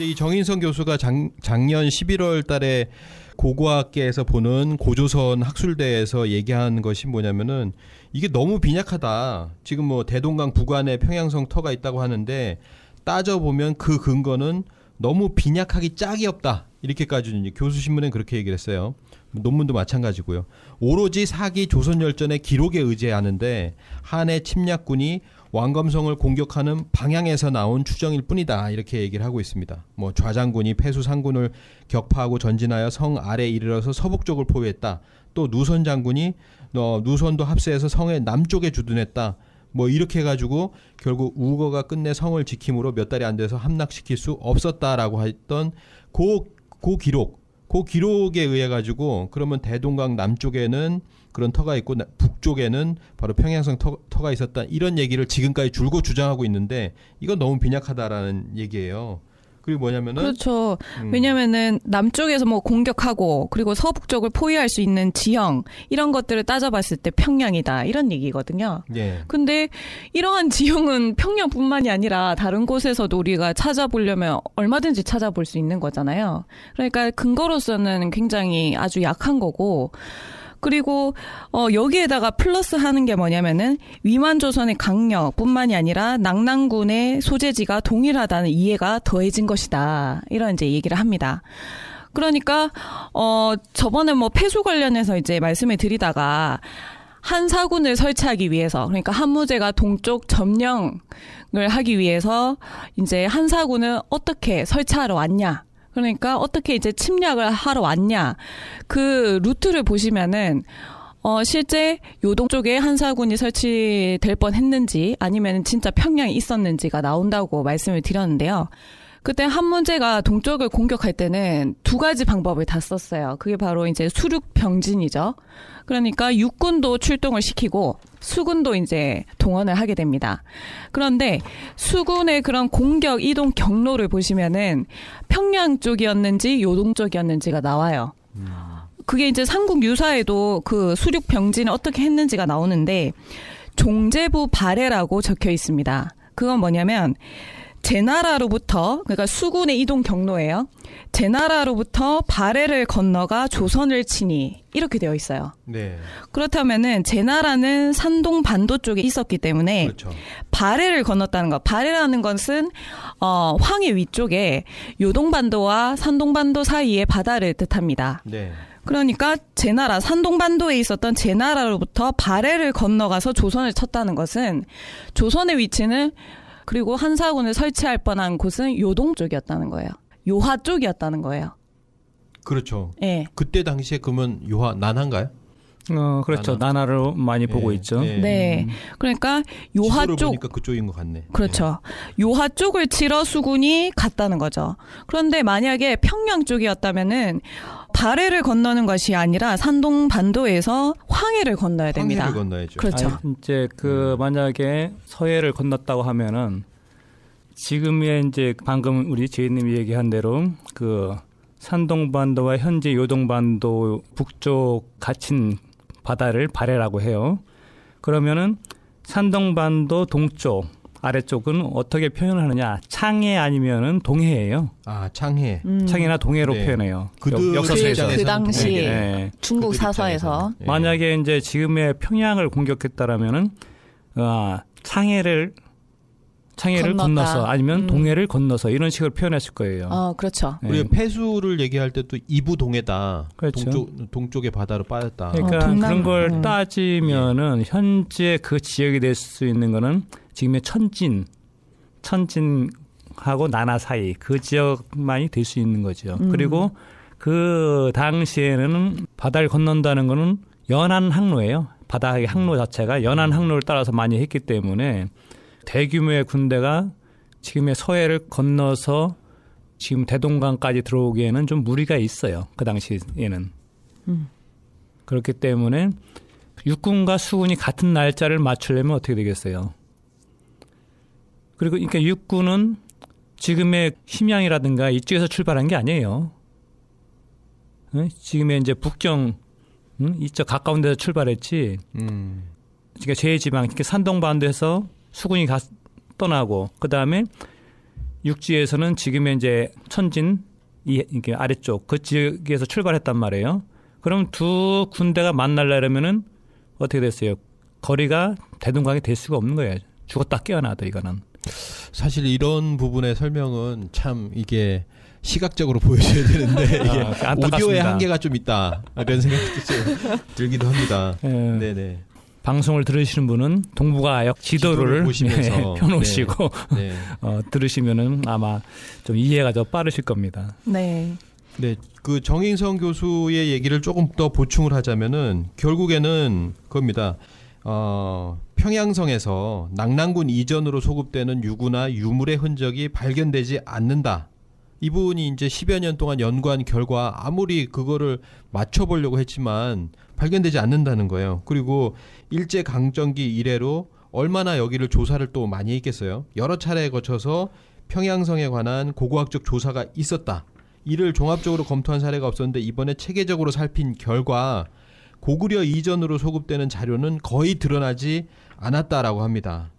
근데 이 정인성 교수가 장, 작년 11월 달에 고고학계에서 보는 고조선 학술대에서 얘기한 것이 뭐냐면은 이게 너무 빈약하다. 지금 뭐 대동강 북안에 평양성터가 있다고 하는데 따져보면 그 근거는 너무 빈약하기 짝이 없다. 이렇게까지 는 교수신문엔 그렇게 얘기를 했어요. 논문도 마찬가지고요. 오로지 사기 조선열전의 기록에 의지하는데 한해 침략군이 왕검성을 공격하는 방향에서 나온 추정일 뿐이다 이렇게 얘기를 하고 있습니다. 뭐 좌장군이 패수 상군을 격파하고 전진하여 성 아래 이르러서 서북 쪽을 포위했다. 또 누선 장군이 어, 누선도 합세해서 성의 남쪽에 주둔했다. 뭐 이렇게 해가지고 결국 우거가 끝내 성을 지킴으로 몇 달이 안 돼서 함락시킬 수 없었다라고 했던 고, 고 기록, 고 기록에 의해 가지고 그러면 대동강 남쪽에는 그런 터가 있고 북쪽에는 바로 평양성 터, 가 있었다 이런 얘기를 지금까지 줄곧 주장하고 있는데 이건 너무 빈약하다라는 얘기예요. 그리고 뭐냐면은 그렇죠. 음. 왜냐면은 남쪽에서 뭐 공격하고 그리고 서북 쪽을 포위할 수 있는 지형 이런 것들을 따져봤을 때 평양이다 이런 얘기거든요. 예. 근데 이러한 지형은 평양뿐만이 아니라 다른 곳에서도 우리가 찾아보려면 얼마든지 찾아볼 수 있는 거잖아요. 그러니까 근거로서는 굉장히 아주 약한 거고 그리고 어 여기에다가 플러스 하는 게 뭐냐면은 위만 조선의 강력뿐만이 아니라 낙랑군의 소재지가 동일하다는 이해가 더해진 것이다. 이런 이제 얘기를 합니다. 그러니까 어 저번에 뭐폐수 관련해서 이제 말씀을 드리다가 한 사군을 설치하기 위해서 그러니까 한무제가 동쪽 점령을 하기 위해서 이제 한 사군을 어떻게 설치하러 왔냐 그러니까 어떻게 이제 침략을 하러 왔냐. 그 루트를 보시면은 어, 실제 요동 쪽에 한사군이 설치될 뻔 했는지 아니면 진짜 평양에 있었는지가 나온다고 말씀을 드렸는데요. 그때 한 문제가 동쪽을 공격할 때는 두 가지 방법을 다 썼어요. 그게 바로 이제 수륙 병진이죠. 그러니까 육군도 출동을 시키고 수군도 이제 동원을 하게 됩니다. 그런데 수군의 그런 공격 이동 경로를 보시면은 평양 쪽이었는지 요동 쪽이었는지가 나와요. 그게 이제 삼국 유사에도 그 수륙 병진을 어떻게 했는지가 나오는데 종제부 발해라고 적혀 있습니다. 그건 뭐냐면 제 나라로부터 그러니까 수군의 이동 경로예요. 제 나라로부터 발해를 건너가 조선을 치니 이렇게 되어 있어요. 네. 그렇다면은 제 나라는 산동 반도 쪽에 있었기 때문에 그렇죠. 발해를 건넜다는 것. 발해라는 것은 어, 황해 위쪽에 요동 반도와 산동 반도 사이의 바다를 뜻합니다. 네. 그러니까 제 나라 산동반도에 있었던 제 나라로부터 발해를 건너가서 조선을 쳤다는 것은 조선의 위치는 그리고 한사군을 설치할 뻔한 곳은 요동 쪽이었다는 거예요. 요하 쪽이었다는 거예요. 그렇죠. 예. 그때 당시에 그러면 요하 난한가요? 어, 그렇죠. 난하를 많이 예, 보고 있죠. 예. 네. 음. 그러니까 요하 쪽 보니까 그쪽인 것 같네. 그렇죠. 예. 요하 쪽을 치러 수군이 갔다는 거죠. 그런데 만약에 평양 쪽이었다면은 다래를 건너는 것이 아니라 산동 반도에서 황해를 건너야 됩니다. 황해를 건너야죠. 그렇죠. 아니, 이제 그 음. 만약에 서해를 건넜다고 하면은 지금의 이제 방금 우리 제이님이 얘기한 대로 그 산동반도와 현재 요동반도 북쪽 갇힌 바다를 발해라고 해요. 그러면은 산동반도 동쪽 아래쪽은 어떻게 표현 하느냐 창해 아니면은 동해예요. 아 창해. 음. 창해나 동해로 네. 표현해요. 그 역사서에서 그, 그 당시 네. 중국 사서에서 예. 만약에 이제 지금의 평양을 공격했다라면은 아, 창해를 창해를 건너다. 건너서 아니면 음. 동해를 건너서 이런 식으로 표현했을 거예요. 어, 그렇죠. 네. 우리가 폐수를 얘기할 때도 이부 동해다. 그렇죠. 동쪽 동쪽의 바다로 빠졌다. 그러니까 어, 그런 걸 음. 따지면은 예. 현재 그 지역이 될 수 있는 거는 지금의 천진 천진하고 나나 사이 그 지역만이 될 수 있는 거죠. 음. 그리고 그 당시에는 바다를 건넌다는 거는 연안 항로예요. 바다의 항로 자체가 연안 항로를 따라서 많이 했기 때문에 대규모의 군대가 지금의 서해를 건너서 지금 대동강까지 들어오기에는 좀 무리가 있어요. 그 당시에는. 음. 그렇기 때문에 육군과 수군이 같은 날짜를 맞추려면 어떻게 되겠어요? 그리고 그러니까 육군은 지금의 심양이라든가 이쪽에서 출발한 게 아니에요. 지금의 이제 북경 이쪽 가까운 데서 출발했지. 음. 그러니까 제지방 그러니까 산동 반도에서 수군이 가, 떠나고 그 다음에 육지에서는 지금의 이제 천진 이 이게 아래쪽 그 지역에서 출발했단 말이에요. 그럼 두 군대가 만날려면은 어떻게 됐어요? 거리가 대동강이 될 수가 없는 거예요. 죽었다 깨어나도 이거는. 사실 이런 부분의 설명은 참 이게 시각적으로 보여줘야 되는데 아, 이게 그 오디오의 한계가 좀 있다 이런 생각이 들기도 합니다. 네. 네네. 방송을 들으시는 분은 동북아역 지도를, 지도를 예, 펴놓으시고 네. 네. 네. 어, 들으시면은 아마 좀 이해가 더 빠르실 겁니다. 네. 네, 그 정인성 교수의 얘기를 조금 더 보충을 하자면은 결국에는 그겁니다. 어, 평양성에서 낙랑군 이전으로 소급되는 유구나 유물의 흔적이 발견되지 않는다. 이분이 이제 10여 년 동안 연구한 결과 아무리 그거를 맞춰보려고 했지만 발견되지 않는다는 거예요. 그리고 일제 강점기 이래로 얼마나 여기를 조사를 또 많이 했겠어요. 여러 차례에 거쳐서 평양성에 관한 고고학적 조사가 있었다. 이를 종합적으로 검토한 사례가 없었는데 이번에 체계적으로 살핀 결과 고구려 이전으로 소급되는 자료는 거의 드러나지 않았다라고 합니다.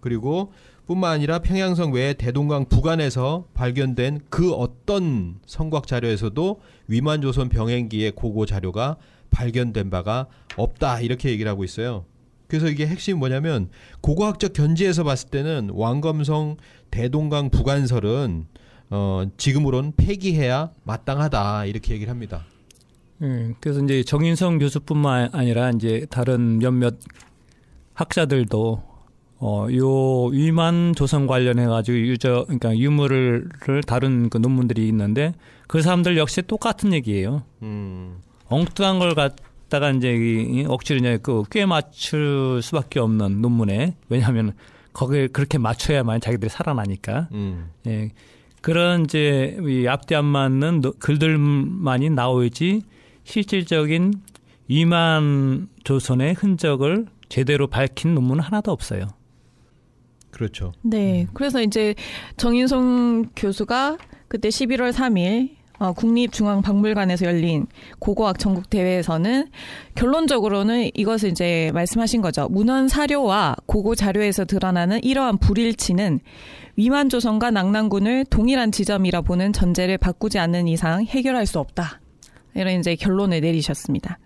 그리고 뿐만 아니라 평양성 외에 대동강 부근에서 발견된 그 어떤 성곽 자료에서도 위만 조선 병행기의 고고 자료가 발견된 바가 없다 이렇게 얘기를 하고 있어요. 그래서 이게 핵심이 뭐냐면 고고학적 견지에서 봤을 때는 왕검성 대동강 부간설은 어, 지금으론 폐기해야 마땅하다 이렇게 얘기를 합니다. 음, 그래서 이제 정인성 교수뿐만 아니라 이제 다른 몇몇 학자들도 어, 요 위만 조선 관련해 가지고 유저 그러니까 유물을 다룬 그 논문들이 있는데 그 사람들 역시 똑같은 얘기예요. 음. 엉뚱한 걸 갖다가 이제 억지로 이제 그꽤 맞출 수밖에 없는 논문에 왜냐하면 거기에 그렇게 맞춰야만 자기들이 살아나니까. 음. 예. 그런 이제 이 앞뒤 안 맞는 노, 글들만이 나오지 실질적인 위만 조선의 흔적을 제대로 밝힌 논문은 하나도 없어요. 그렇죠. 네. 음. 그래서 이제 정인성 교수가 그때 11월 3일 어, 국립중앙박물관에서 열린 고고학 전국 대회에서는 결론적으로는 이것을 이제 말씀하신 거죠. 문헌 사료와 고고 자료에서 드러나는 이러한 불일치는 위만 조선과 낙랑군을 동일한 지점이라 보는 전제를 바꾸지 않는 이상 해결할 수 없다. 이런 이제 결론을 내리셨습니다.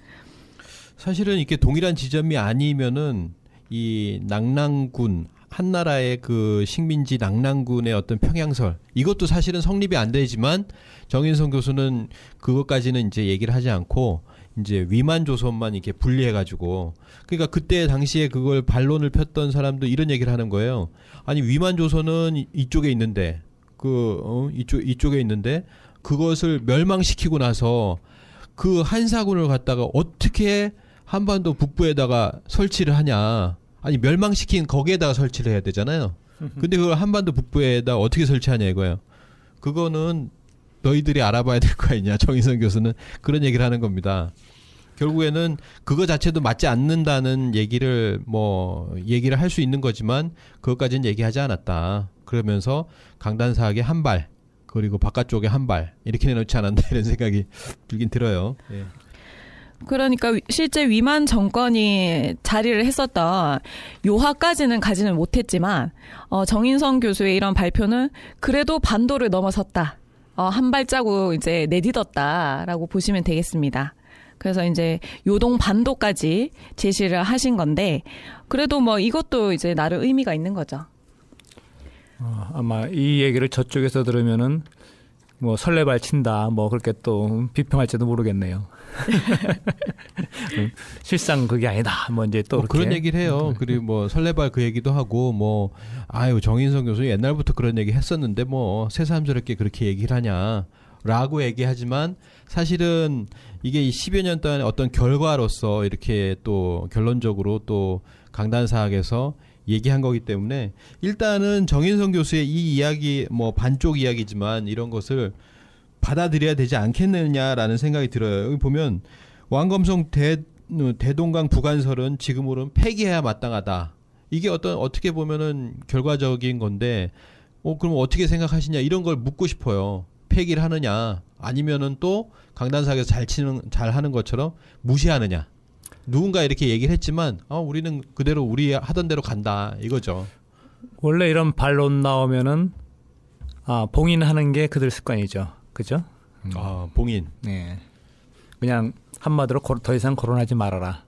사실은 이게 렇 동일한 지점이 아니면은 이 낙랑군 한나라의 그 식민지 낙랑군의 어떤 평양설 이것도 사실은 성립이 안 되지만 정인성 교수는 그것까지는 이제 얘기를 하지 않고 이제 위만 조선만 이렇게 분리해 가지고 그러니까 그때 당시에 그걸 반론을 폈던 사람도 이런 얘기를 하는 거예요. 아니 위만 조선은 이쪽에 있는데 그 어, 이쪽 이쪽에 있는데 그것을 멸망시키고 나서 그 한사군을 갖다가 어떻게 한반도 북부에다가 설치를 하냐. 아니 멸망시킨 거기에다가 설치를 해야 되잖아요. 근데 그걸 한반도 북부에다 어떻게 설치하냐 이거예요. 그거는 너희들이 알아봐야 될 거 아니냐 정희선 교수는 그런 얘기를 하는 겁니다. 결국에는 그거 자체도 맞지 않는다는 얘기를 뭐 얘기를 할 수 있는 거지만 그것까지는 얘기하지 않았다. 그러면서 강단사학의한발 그리고 바깥쪽에 한 발 이렇게 내놓지 않았나 이런 생각이 들긴 들어요. 예. 그러니까 실제 위만 정권이 자리를 했었던 요하까지는 가지는 못했지만 어, 정인성 교수의 이런 발표는 그래도 반도를 넘어섰다. 어, 한 발자국 이제 내딛었다라고 보시면 되겠습니다. 그래서 이제 요동 반도까지 제시를 하신 건데 그래도 뭐 이것도 이제 나름 의미가 있는 거죠. 어, 아마 이 얘기를 저쪽에서 들으면은 뭐 설레발 친다 뭐 그렇게 또 비평할지도 모르겠네요. 음, 실상 그게 아니다. 뭐 이제 또뭐 그런 얘기를 해요. 음. 그리고 뭐 설레발 그 얘기도 하고 뭐 아유 정인성 교수 옛날부터 그런 얘기 했었는데 뭐 새삼스럽게 그렇게 얘기를 하냐. 라고 얘기하지만 사실은 이게 10여 년 동안 어떤 결과로서 이렇게 또 결론적으로 또 강단 사학에서 얘기한 거기 때문에 일단은 정인성 교수의 이 이야기 뭐 반쪽 이야기지만 이런 것을 받아들여야 되지 않겠느냐라는 생각이 들어요. 여기 보면 왕검성 대, 대동강 부관설은 지금으로는 폐기해야 마땅하다. 이게 어떤 어떻게 보면은 결과적인 건데 어 그럼 어떻게 생각하시냐 이런 걸 묻고 싶어요. 폐기를 하느냐 아니면은 또 강단사에서 잘 치는 잘 하는 것처럼 무시하느냐 누군가 이렇게 얘기를 했지만 어, 우리는 그대로 우리 하던 대로 간다 이거죠. 원래 이런 반론 나오면은 아 봉인하는 게 그들 습관이죠. 그죠? 음. 아 봉인. 네. 그냥 한마디로 더 이상 거론하지 말아라.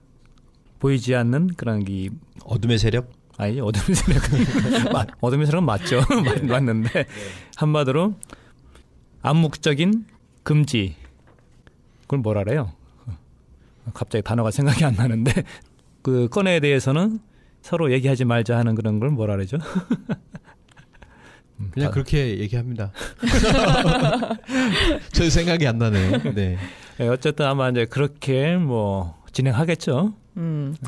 보이지 않는 그런 이 어둠의 세력? 아니 어둠의 세력 어둠의 세력은 맞죠 네. 맞는데 네. 한마디로 암묵적인 금지 그걸 뭐라 그래요? 갑자기 단어가 생각이 안 나는데 그 건에 대해서는 서로 얘기하지 말자 하는 그런 걸 뭐라 그러죠? 그냥 그렇게 얘기합니다. 저 생각이 안 나네요. 네. 네. 어쨌든 아마 이제 그렇게 뭐 진행하겠죠. 음. 음.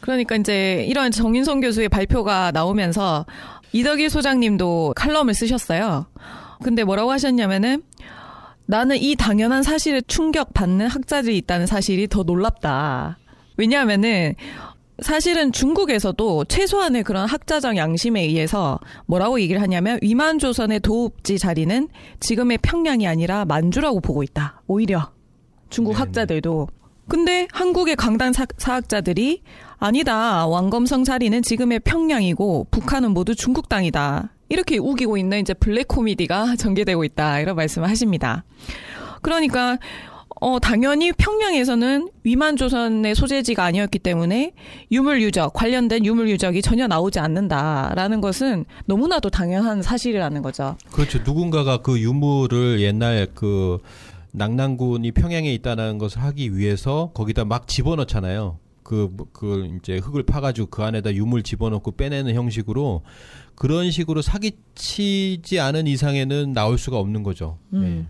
그러니까 이제 이런 정인성 교수의 발표가 나오면서 이덕일 소장님도 칼럼을 쓰셨어요. 근데 뭐라고 하셨냐면은 나는 이 당연한 사실에 충격받는 학자들이 있다는 사실이 더 놀랍다. 왜냐하면은 사실은 중국에서도 최소한의 그런 학자적 양심에 의해서 뭐라고 얘기를 하냐면 위만조선의 도읍지 자리는 지금의 평양이 아니라 만주라고 보고 있다. 오히려 중국 네네. 학자들도. 근데 한국의 강단 사, 학자들이 아니다. 왕검성 자리는 지금의 평양이고 북한은 모두 중국 땅이다. 이렇게 우기고 있는 이제 블랙 코미디가 전개되고 있다. 이런 말씀을 하십니다. 그러니까 어, 당연히 평양에서는 위만조선의 소재지가 아니었기 때문에 유물유적, 관련된 유물유적이 전혀 나오지 않는다라는 것은 너무나도 당연한 사실이라는 거죠. 그렇죠. 누군가가 그 유물을 옛날 그 낙랑군이 평양에 있다는 것을 하기 위해서 거기다 막 집어넣잖아요. 그 그걸 이제 흙을 파가지고 그 안에다 유물 집어넣고 빼내는 형식으로 그런 식으로 사기치지 않은 이상에는 나올 수가 없는 거죠. 음. 네.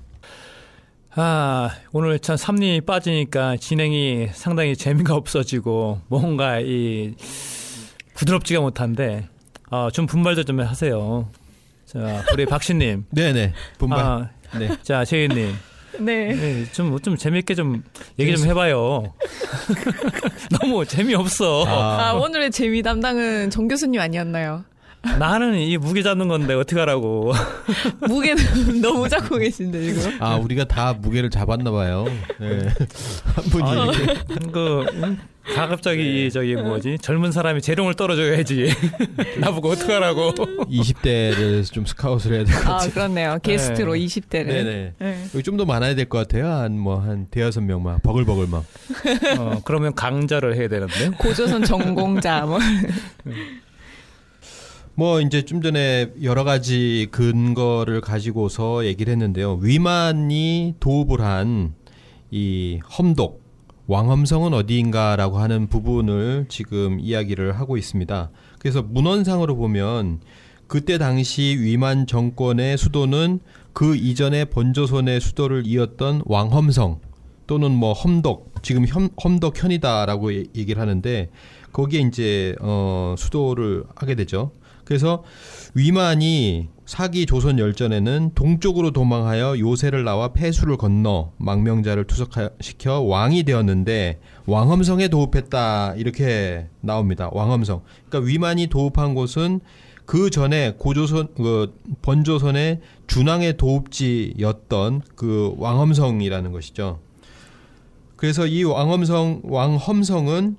아, 오늘 참 삼림이 빠지니까 진행이 상당히 재미가 없어지고 뭔가 이 부드럽지가 못한데 아, 좀 분발도 좀 하세요. 자, 우리 박신님. 네네. 분발. 아, 네. 자, 최인님. 네. 네 좀, 뭐 좀 재밌게 좀 얘기 좀 해봐요. 너무 재미없어. 아. 아, 오늘의 재미 담당은 정 교수님 아니었나요? 나는 이 무게 잡는 건데 어떻게하라고 무게는 너무 잡고 계신데 이거. 아 우리가 다 무게를 잡았나 봐요. 네. 아, 한 분이 아, 그, 그 음, 가급적이 네. 저기 뭐지 젊은 사람이 재롱을 떨어져야지 나보고 어떻게하라고 20대를 좀 스카웃을 해야 될 것같아아 아, 그렇네요 게스트로 네. 20대를 네네 네. 여기 좀 더 많아야 될 것 같아요 한 뭐한 뭐, 대여섯 명막 버글버글 막 어, 그러면 강좌를 해야 되는데 고조선 전공자 뭐뭐 이제 좀 전에 여러 가지 근거를 가지고서 얘기를 했는데요. 위만이 도읍을 한 이 험독 왕험성은 어디인가라고 하는 부분을 지금 이야기를 하고 있습니다. 그래서 문헌상으로 보면 그때 당시 위만 정권의 수도는 그이전에 본조선의 수도를 이었던 왕험성 또는 뭐 험덕 지금 험, 험덕현이다라고 얘기를 하는데 거기에 이제 어, 수도를 하게 되죠. 그래서 위만이 사기 조선 열전에는 동쪽으로 도망하여 요새를 나와 폐수를 건너 망명자를 투석시켜 왕이 되었는데 왕험성에 도읍했다 이렇게 나옵니다. 왕험성. 그러니까 위만이 도읍한 곳은 그 전에 고조선 그 번조선의 준왕의 도읍지였던 그 왕험성이라는 것이죠. 그래서 이 왕험성 왕험성은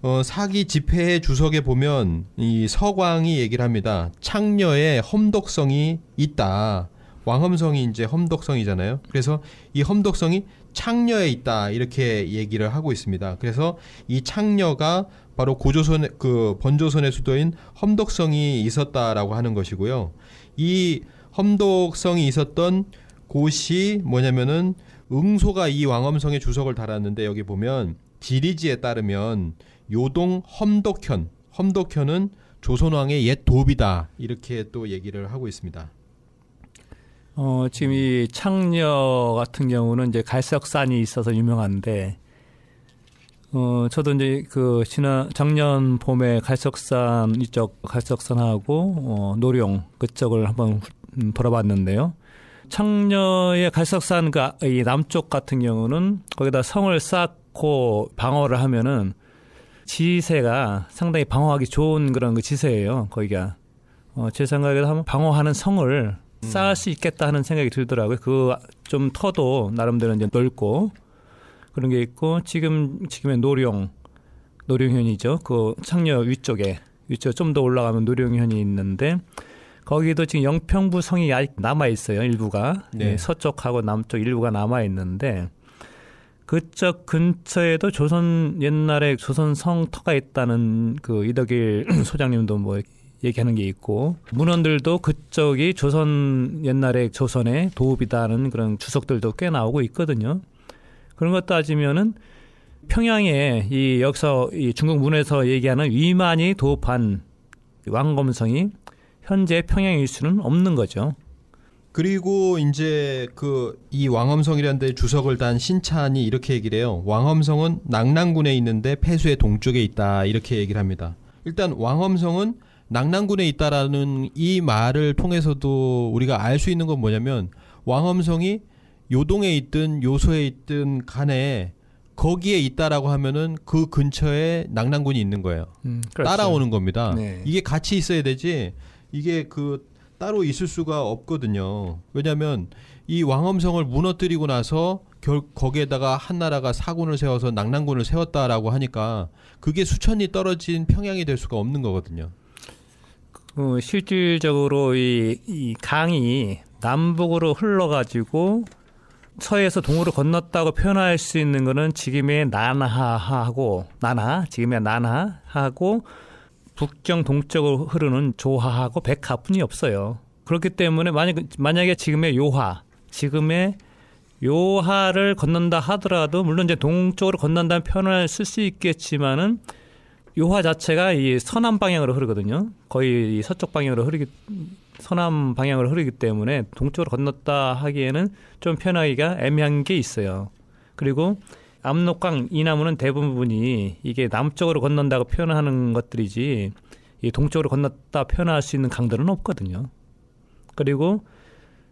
어, 사기 집회의 주석에 보면 이 서광이 얘기를 합니다. 창녀의 험덕성이 있다. 왕험성이 이제 험덕성이잖아요. 그래서 이 험덕성이 창녀에 있다 이렇게 얘기를 하고 있습니다. 그래서 이 창녀가 바로 고조선 그 번조선의 수도인 험덕성이 있었다라고 하는 것이고요. 이 험덕성이 있었던 곳이 뭐냐면은 응소가 이 왕엄성의 주석을 달았는데 여기 보면 지리지에 따르면 요동 험덕현, 험덕현은 조선왕의 옛 도비다 이렇게 또 얘기를 하고 있습니다. 어, 지금 이 창녀 같은 경우는 이제 갈석산이 있어서 유명한데, 어, 저도 이제 그 지난 작년 봄에 갈석산 이쪽 갈석산하고 어, 노룡 그쪽을 한번 보러봤는데요 음, 창녀의 갈석산 이 남쪽 같은 경우는 거기다 성을 쌓고 방어를 하면은 지세가 상당히 방어하기 좋은 그런 그 지세예요. 거기가 어, 제 생각에도 한번 방어하는 성을 음. 쌓을 수 있겠다 하는 생각이 들더라고요. 그 좀 터도 나름대로 이제 넓고 그런 게 있고 지금 지금의 노룡 노룡현이죠. 그 창녀 위쪽에 위쪽 좀 더 올라가면 노룡현이 있는데 거기도 지금 영평부 성이 아직 남아 있어요. 일부가 네. 네, 서쪽하고 남쪽 일부가 남아 있는데 그쪽 근처에도 조선 옛날에 조선 성터가 있다는 그 이덕일 소장님도 뭐 얘기하는 게 있고 문헌들도 그쪽이 조선 옛날에 조선의 도읍이다는 그런 주석들도 꽤 나오고 있거든요. 그런 것 따지면은 평양에 이 여기서 이 중국 문에서 얘기하는 위만이 도읍한 왕검성이 현재 평양 일수는 없는 거죠. 그리고 이제 그 이 왕엄성이라는 데 주석을 단 신찬이 이렇게 얘기를 해요. 왕엄성은 낙랑군에 있는데 폐수의 동쪽에 있다. 이렇게 얘기를 합니다. 일단 왕엄성은 낙랑군에 있다라는 이 말을 통해서도 우리가 알 수 있는 건 뭐냐면 왕엄성이 요동에 있든 요소에 있든 간에 거기에 있다라고 하면은 그 근처에 낙랑군이 있는 거예요. 음, 그렇죠. 따라오는 겁니다. 네. 이게 같이 있어야 되지. 이게 그 따로 있을 수가 없거든요. 왜냐하면 이 왕엄성을 무너뜨리고 나서 결, 거기에다가 한나라가 사군을 세워서 낙랑군을 세웠다라고 하니까 그게 수천이 떨어진 평양이 될 수가 없는 거거든요. 어, 실질적으로 이, 이 강이 남북으로 흘러가지고 서해에서 동으로 건넜다고 표현할 수 있는 거는 지금의 난하하고 나나 지금의 난하하고 북경 동쪽으로 흐르는 조화하고 백화뿐이 없어요. 그렇기 때문에 만약 만약에 지금의 요화, 지금의 요하를 건넌다 하더라도 물론 이제 동쪽으로 건넌다는 표현을 쓸 수 있겠지만은 요하 자체가 이 서남 방향으로 흐르거든요. 거의 이 서쪽 방향으로 흐르기 서남 방향으로 흐르기 때문에 동쪽으로 건넜다 하기에는 좀 편하기가 애매한 게 있어요. 그리고 압록강 이나무는 대부분이 이게 남쪽으로 건넌다고 표현하는 것들이지 이 동쪽으로 건넜다 표현할 수 있는 강들은 없거든요. 그리고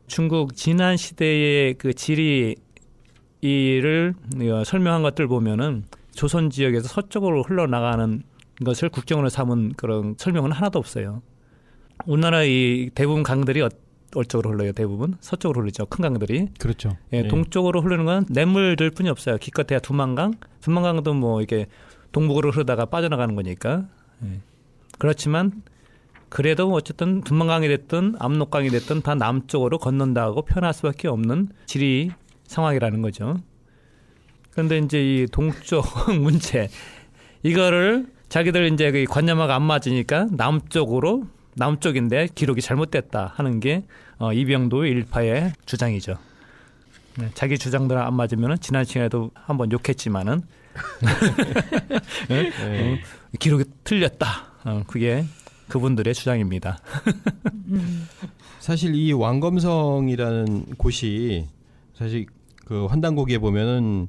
중국 지난 시대의 그 지리를 어, 설명한 것들 보면은 조선 지역에서 서쪽으로 흘러나가는 것을 국경으로 삼은 그런 설명은 하나도 없어요. 우리나라 이 대부분 강들이 어, 얼쪽으로 흘러요 대부분 서쪽으로 흘리죠 큰 강들이 그렇죠 예, 네. 동쪽으로 흐르는 건 냇물들 뿐이 없어요 기껏해야 두만강 두만강도 뭐 이게 동북으로 흐르다가 빠져나가는 거니까 예. 그렇지만 그래도 어쨌든 두만강이 됐든 압록강이 됐든 다 남쪽으로 건넌다고 표현할 수밖에 없는 지리 상황이라는 거죠 그런데 이제 이 동쪽 문제 이거를 자기들 이제 그 관념하고안 맞으니까 남쪽으로 남쪽인데 기록이 잘못됐다 하는 게 어, 이병도 일파의 주장이죠. 네, 자기 주장들 안 맞으면 지난 시간에도 한번 욕했지만은 네? 네. 어, 기록이 틀렸다. 어, 그게 그분들의 주장입니다. 음. 사실 이 왕검성이라는 곳이 사실 그 환단고기에 보면은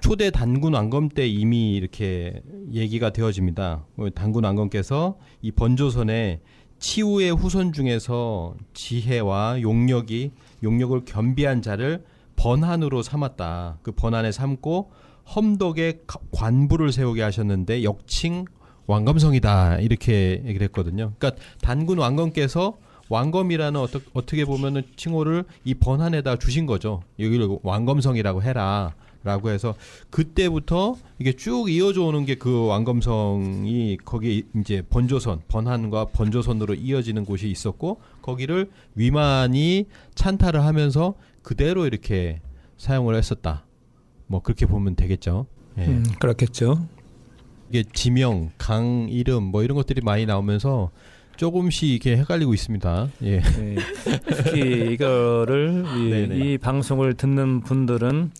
초대 단군 왕검 때 이미 이렇게 얘기가 되어집니다. 뭐 단군 왕검께서 이 번조선에 치우의 후손 중에서 지혜와 용력이 용력을 겸비한 자를 번한으로 삼았다. 그 번한에 삼고 험덕에 관부를 세우게 하셨는데 역칭 왕검성이다 이렇게 얘기를 했거든요. 그러니까 단군 왕검께서 왕검이라는 어떻게 보면은 칭호를 이 번한에다 주신 거죠. 여기를 왕검성이라고 해라. 라고 해서 그때부터 이게 쭉 이어져 오는 게 그 왕검성이 거기 이제 번조선 번한과 번조선으로 이어지는 곳이 있었고 거기를 위만이 찬탈을 하면서 그대로 이렇게 사용을 했었다 뭐 그렇게 보면 되겠죠 예. 음, 그렇겠죠 이게 지명 강 이름 뭐 이런 것들이 많이 나오면서 조금씩 이렇게 헷갈리고 있습니다. 예. 네. 특히 이거를 이, 네, 네. 이, 방송을 듣는 분들은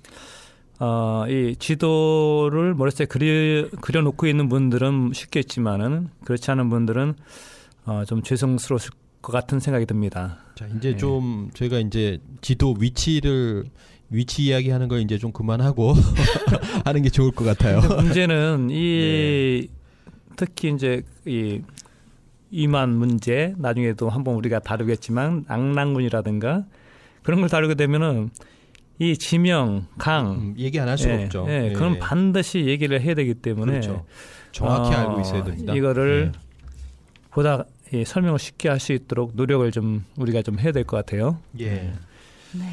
어, 이 지도를 머릿속에 그리, 그려놓고 있는 분들은 쉽겠지만은 그렇지 않은 분들은 어, 좀죄송스러울것 같은 생각이 듭니다. 자, 이제 네. 좀 저희가 이제 지도 위치를 위치 이야기하는 걸 이제 좀 그만하고 하는 게 좋을 것 같아요. 문제는 이 네. 특히 이제 이 이만 문제 나중에도 한번 우리가 다루겠지만 악랑군이라든가 그런 걸 다루게 되면은 이 지명, 강 음, 얘기 안 할수 예, 없죠. 예, 예. 그럼 반드시 얘기를 해야 되기 때문에 그렇죠. 정확히 어, 알고 있어야 됩니다. 이거를 예. 보다 예, 설명을 쉽게 할 수 있도록 노력을 좀 우리가 좀 해야 될 것 같아요. 예. 네. 네.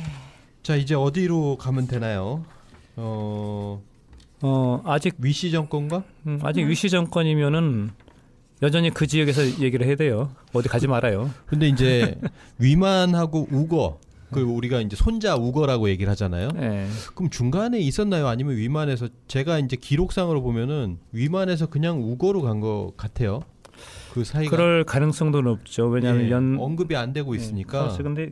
자 이제 어디로 가면 되나요? 어, 어 아직 위시 정권과 음, 아직 음. 위시 정권이면은 여전히 그 지역에서 얘기를 해야 돼요. 어디 가지 말아요. 근데 이제 위만하고 우거 그 우리가 이제 손자 우거라고 얘기를 하잖아요. 네. 그럼 중간에 있었나요? 아니면 위만에서 제가 이제 기록상으로 보면은 위만에서 그냥 우거로 간 것 같아요. 그 사이가 그럴 가능성도 높죠. 왜냐하면 네. 연 언급이 안 되고 예, 있으니까. 사 근데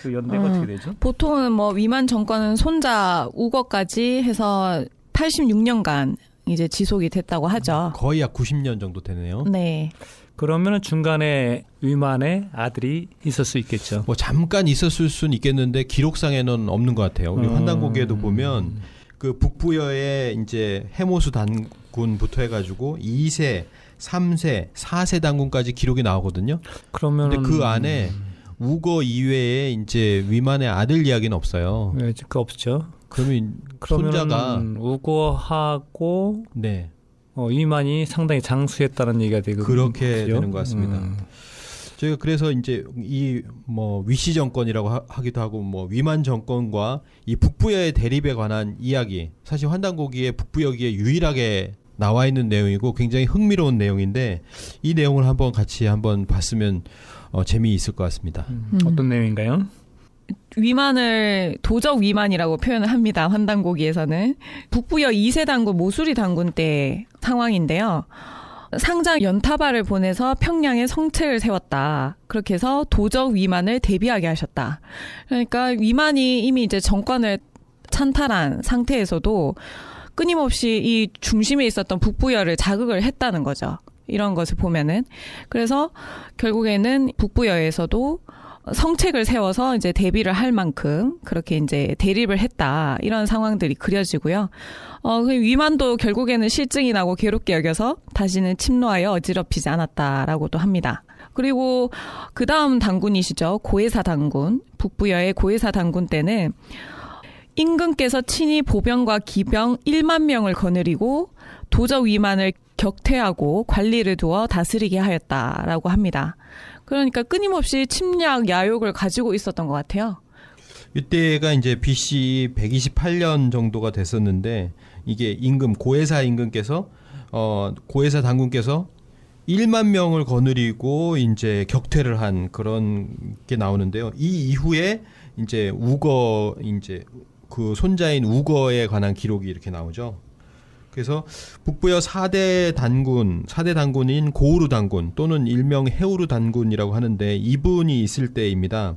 그 연대가 어, 떻게 되죠? 보통은 뭐 위만 정권은 손자 우거까지 해서 86년간 이제 지속이 됐다고 하죠. 거의 약 90년 정도 되네요. 네. 그러면은 중간에 위만의 아들이 있을 수 있겠죠. 뭐 잠깐 있었을 수는 있겠는데 기록상에는 없는 것 같아요. 우리 음. 환단고기에도 보면 그 북부여의 이제 해모수 단군부터 해가지고 2세, 3세, 4세 단군까지 기록이 나오거든요. 그러면 그 안에 음. 우거 이외에 이제 위만의 아들 이야기는 없어요. 네, 그 없죠. 그러면 손자가 우거하고 네. 어, 위만이 상당히 장수했다는 얘기가 되고 그렇게 그죠 되는 것 같습니다. 음. 저희가 그래서 이제 이 뭐 위시 정권이라고 하, 기도 하고 뭐 위만 정권과 이 북부여의 대립에 관한 이야기 사실 환단고기의 북부여기에 유일하게 나와 있는 내용이고 굉장히 흥미로운 내용인데 이 내용을 한번 같이 한번 봤으면 어, 재미있을 것 같습니다. 음. 어떤 내용인가요? 위만을 도적 위만이라고 표현을 합니다. 환단고기에서는 북부여 2세 단군 모수리 단군때 상황인데요. 상장 연타발을 보내서 평양에 성체를 세웠다. 그렇게 해서 도적 위만을 대비하게 하셨다. 그러니까 위만이 이미 이제 정권을 찬탈한 상태에서도 끊임없이 이 중심에 있었던 북부여를 자극을 했다는 거죠. 이런 것을 보면은 그래서 결국에는 북부여에서도 성책을 세워서 이제 대비를 할 만큼 그렇게 이제 대립을 했다 이런 상황들이 그려지고요. 어, 그 위만도 결국에는 실증이 나고 괴롭게 여겨서 다시는 침노하여 어지럽히지 않았다라고도 합니다. 그리고 그 다음 당군이시죠 고해사 당군 북부여의 고해사 당군 때는 임금께서 친히 보병과 기병 1만 명을 거느리고 도저 위만을 격퇴하고 관리를 두어 다스리게 하였다라고 합니다. 그러니까 끊임없이 침략 야욕을 가지고 있었던 것 같아요. 이때가 이제 BC 128년 정도가 됐었는데 이게 임금 고회사 임금께서 어 고회사 당군께서 1만 명을 거느리고 이제 격퇴를 한 그런 게 나오는데요. 이 이후에 이제 우거 이제 그 손자인 우거에 관한 기록이 이렇게 나오죠. 그래서 북부여 4대 단군, 4대 단군인 고우루 단군 또는 일명 해우루 단군이라고 하는데 이분이 있을 때입니다.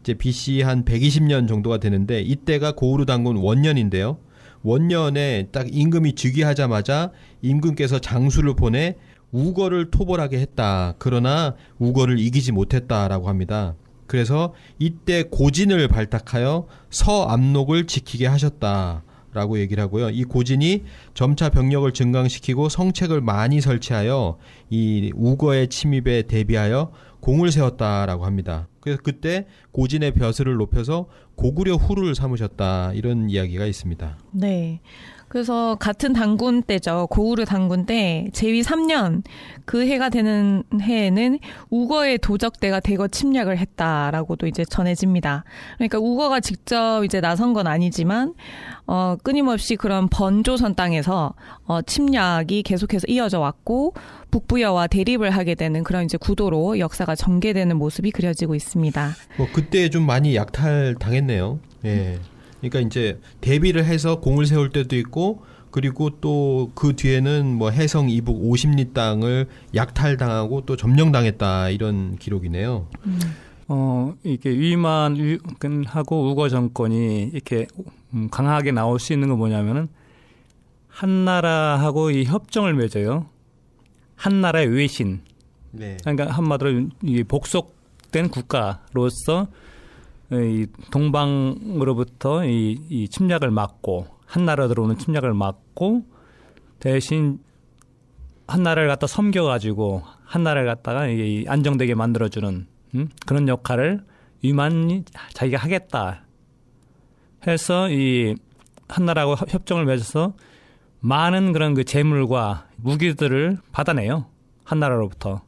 이제 BC 한 120년 정도가 되는데 이때가 고우루 단군 원년인데요. 원년에 딱 임금이 즉위하자마자 임금께서 장수를 보내 우거를 토벌하게 했다. 그러나 우거를 이기지 못했다라고 합니다. 그래서 이때 고진을 발탁하여 서암록을 지키게 하셨다. 라고 얘기를 하고요. 이 고진이 점차 병력을 증강시키고 성책을 많이 설치하여 이 우거의 침입에 대비하여 공을 세웠다라고 합니다. 그래서 그때 고진의 벼슬을 높여서 고구려 후를 루 삼으셨다 이런 이야기가 있습니다. 네. 그래서 같은 단군 때죠. 고우르 단군 때 제위 3년 그 해가 되는 해에는 우거의 도적대가 대거 침략을 했다라고도 이제 전해집니다. 그러니까 우거가 직접 이제 나선 건 아니지만 어 끊임없이 그런 번조선 땅에서 어 침략이 계속해서 이어져 왔고 북부여와 대립을 하게 되는 그런 이제 구도로 역사가 전개되는 모습이 그려지고 있습니다. 뭐 그때 좀 많이 약탈 당했네요. 예. 음. 그러니까 이제 대비를 해서 공을 세울 때도 있고 그리고 또 그 뒤에는 뭐 해성 이북 50리 땅을 약탈당하고 또 점령당했다 이런 기록이네요. 음. 어 이게 위만하고 위근 우거 정권이 이렇게 음, 강하게 나올 수 있는 건 뭐냐면은 한 나라하고 이 협정을 맺어요. 한 나라의 외신. 네. 그러니까 한마디로 이 복속된 국가로서 예, 이 동방으로부터 이, 이 침략을 막고 한 나라 들어오는 침략을 막고 대신 한 나라를 갖다 섬겨 가지고 한 나라를 갖다가 이게 안정되게 만들어 주는 음? 그런 역할을 위만이 자기가 하겠다 해서 이 한 나라하고 협정을 맺어서 많은 그런 그 재물과 무기들을 받아내요 한 나라로부터.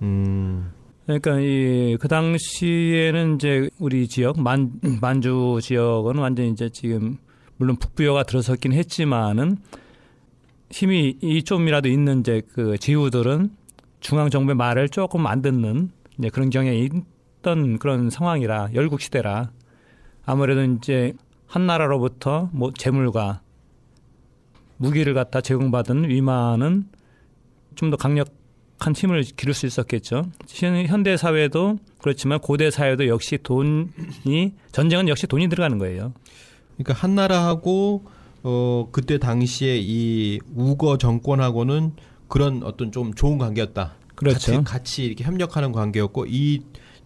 음. 그러니까 이그 당시에는 이제 우리 지역 만 만주 지역은 완전히 이제 지금 물론 북부여가 들어섰긴 했지만은 힘이 이좀이라도 있는 이제 그 지우들은 중앙 정부의 말을 조금 안 듣는 이제 그런 경향이 있던 그런 상황이라 열국 시대라 아무래도 이제 한 나라로부터 뭐 재물과 무기를 갖다 제공받은 위만은 좀 더 강력 한 팀을 기를 수 있었겠죠. 현대 사회도 그렇지만 고대 사회도 역시 돈이 전쟁은 역시 돈이 들어가는 거예요. 그러니까 한나라하고 어 그때 당시에 이 우거 정권하고는 그런 어떤 좀 좋은 관계였다. 그렇죠. 같이, 같이 이렇게 협력하는 관계였고 이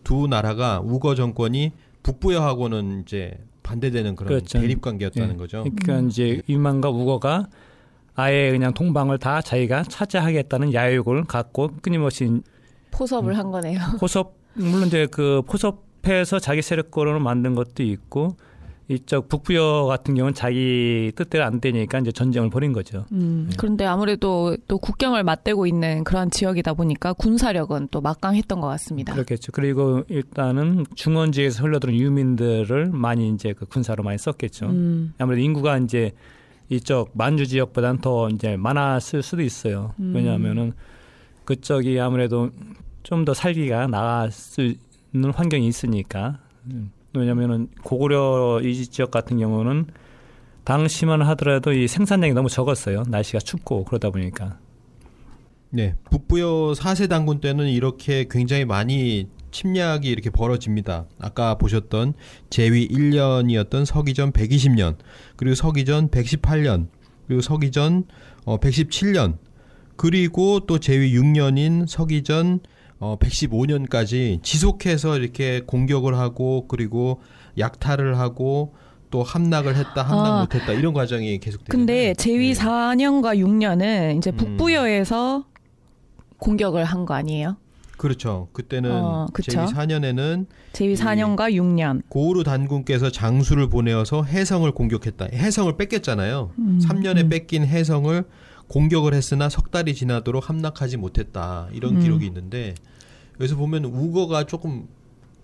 두 나라가 우거 정권이 북부여하고는 이제 반대되는 그런 그렇죠. 대립 관계였다는 예. 거죠. 그러니까 음. 이제 위만과 우거가 아예 그냥 동방을 다 자기가 차지하겠다는 야욕을 갖고 끊임없이 포섭을 한 거네요. 포섭 물론 이제 그 포섭해서 자기 세력권으로 만든 것도 있고 이쪽 북부여 같은 경우는 자기 뜻대로 안 되니까 이제 전쟁을 벌인 거죠. 음, 네. 그런데 아무래도 또 국경을 맞대고 있는 그런 지역이다 보니까 군사력은 또 막강했던 것 같습니다. 그렇겠죠. 그리고 일단은 중원지에서 흘러드는 유민들을 많이 이제 그 군사로 많이 썼겠죠. 음. 아무래도 인구가 이제 이쪽 만주 지역보다는 더 이제 많았을 수도 있어요. 음. 왜냐하면은 그쪽이 아무래도 좀 더 살기가 나을 았 있는 환경이 있으니까. 음. 왜냐면은 고구려 이 지역 같은 경우는 당시만 하더라도 이 생산량이 너무 적었어요. 날씨가 춥고 그러다 보니까. 네, 북부여 사세 당군 때는 이렇게 굉장히 많이 침략이 이렇게 벌어집니다. 아까 보셨던 제위 1년이었던 서기전 120년, 그리고 서기전 118년, 그리고 서기전 어, 117년, 그리고 또 제위 6년인 서기전 어, 115년까지 지속해서 이렇게 공격을 하고 그리고 약탈을 하고 또 함락을 했다, 함락 아, 못했다 이런 과정이 계속되는. 근데 네. 제위 네. 4년과 6년은 이제 음. 북부여에서 음. 공격을 한 거 아니에요? 그렇죠. 그때는 어, 그쵸? 제위 4년에는 제위 4년과 6년 고우루 단군께서 장수를 보내어서 해성을 공격했다. 해성을 뺏겼잖아요. 음, 3년에 음. 뺏긴 해성을 공격을 했으나 석 달이 지나도록 함락하지 못했다. 이런 음. 기록이 있는데 여기서 보면 우거가 조금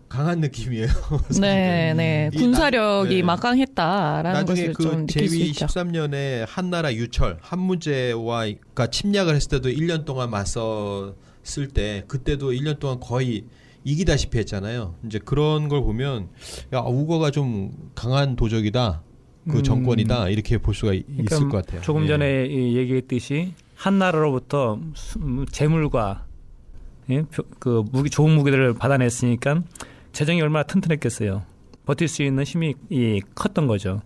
강한 느낌이에요. 네, 네. 음. 군사력이 네. 막강했다라는 것을 그좀 느낄 수 있죠. 제위 13년에 한나라 유철 한문제와 침략을 했을 때도 1년 동안 맞서 했을 때 그때도 1년 동안 거의 이기다시피 했잖아요. 이제 그런 걸 보면 야 우거가 좀 강한 도적이다. 그 음. 정권이다 이렇게 볼 수가 그러니까 있을 것 같아요. 조금 전에 예. 얘기했듯이 한 나라로부터 음, 재물과 예? 그 무기 좋은 무기들을 받아냈으니까 재정이 얼마나 튼튼했겠어요. 버틸 수 있는 힘이 예, 컸던 거죠.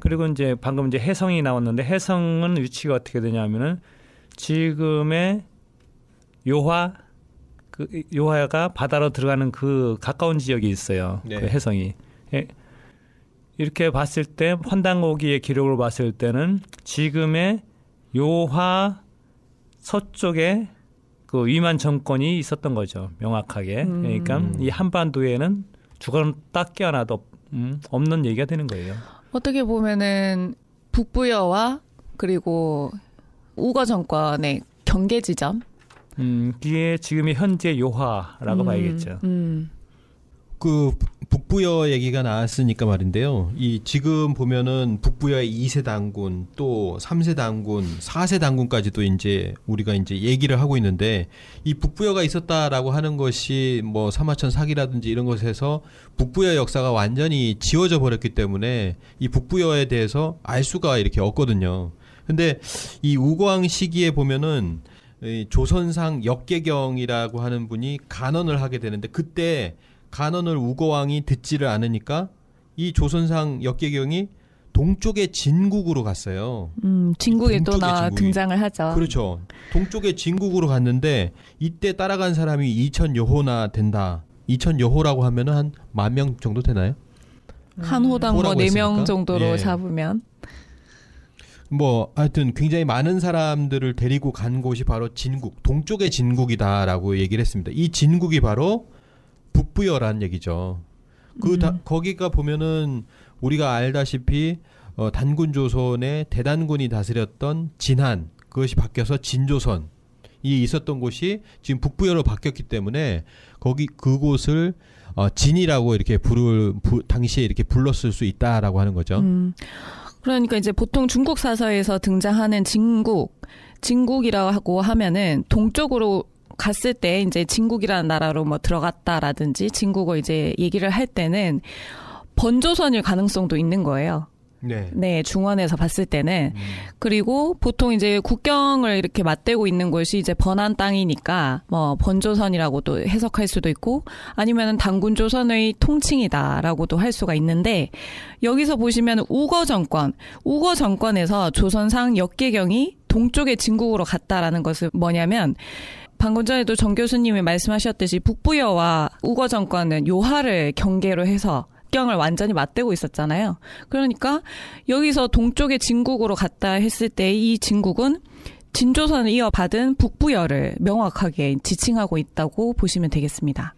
그리고 이제 방금 이제 해성이 나왔는데 해성은 위치가 어떻게 되냐면은 지금의 요화 그 요화가 바다로 들어가는 그 가까운 지역이 있어요. 그 네. 그 해성이. 예. 이렇게 봤을 때 환단고기의 기록을 봤을 때는 지금의 요화 서쪽에 그 위만 정권이 있었던 거죠. 명확하게. 음. 그러니까 이 한반도에는 주관 딱히 하나도 음, 없는 얘기가 되는 거예요. 어떻게 보면은 북부여와 그리고 우거 정권의 경계 지점 음, 그게 지금의 현재 요하라고 음, 봐야겠죠. 음. 그 북부여 얘기가 나왔으니까 말인데요. 이 지금 보면은 북부여의 2세 당군 또 3세 당군, 4세 당군까지도 이제 우리가 이제 얘기를 하고 있는데 이 북부여가 있었다라고 하는 것이 뭐 사마천 사기라든지 이런 것에서 북부여 역사가 완전히 지워져 버렸기 때문에 이 북부여에 대해서 알 수가 이렇게 없거든요. 근데 이 우광 시기에 보면은 조선상 역계경이라고 하는 분이 간언을 하게 되는데 그때 간언을 우거왕이 듣지를 않으니까 이 조선상 역계경이 동쪽의 진국으로 갔어요. 음, 진국에 또나 등장을 하죠. 그렇죠. 동쪽의 진국으로 갔는데 이때 따라간 사람이 2천 여호나 된다. 2천 여호라고 하면은 한만 명 정도 되나요? 한 호당 뭐네명 정도로 예. 잡으면 뭐 하여튼 굉장히 많은 사람들을 데리고 간 곳이 바로 진국, 동쪽의 진국이다라고 얘기를 했습니다. 이 진국이 바로 북부여란 얘기죠. 그 음. 다, 거기가 보면은 우리가 알다시피 어, 단군 조선의 대단군이 다스렸던 진한 그것이 바뀌어서 진조선이 있었던 곳이 지금 북부여로 바뀌었기 때문에 거기 그곳을 어, 진이라고 이렇게 부를 부, 당시에 이렇게 불렀을 수 있다라고 하는 거죠. 음. 그러니까 이제 보통 중국 사서에서 등장하는 진국, 진국이라고 하면은 동쪽으로 갔을 때 이제 진국이라는 나라로 뭐 들어갔다라든지 진국어 이제 얘기를 할 때는 번조선일 가능성도 있는 거예요. 네. 네, 중원에서 봤을 때는. 음. 그리고 보통 이제 국경을 이렇게 맞대고 있는 곳이 이제 번안 땅이니까 뭐 번조선이라고도 해석할 수도 있고 아니면은 당군조선의 통칭이다라고도 할 수가 있는데 여기서 보시면 우거 정권, 우거 정권에서 조선상 역계경이 동쪽의 진국으로 갔다라는 것은 뭐냐면 방금 전에도 정 교수님이 말씀하셨듯이 북부여와 우거 정권은 요하를 경계로 해서 국경을 완전히 맞대고 있었잖아요. 그러니까 여기서 동쪽의 진국으로 갔다 했을 때 이 진국은 진조선을 이어받은 북부열을 명확하게 지칭하고 있다고 보시면 되겠습니다.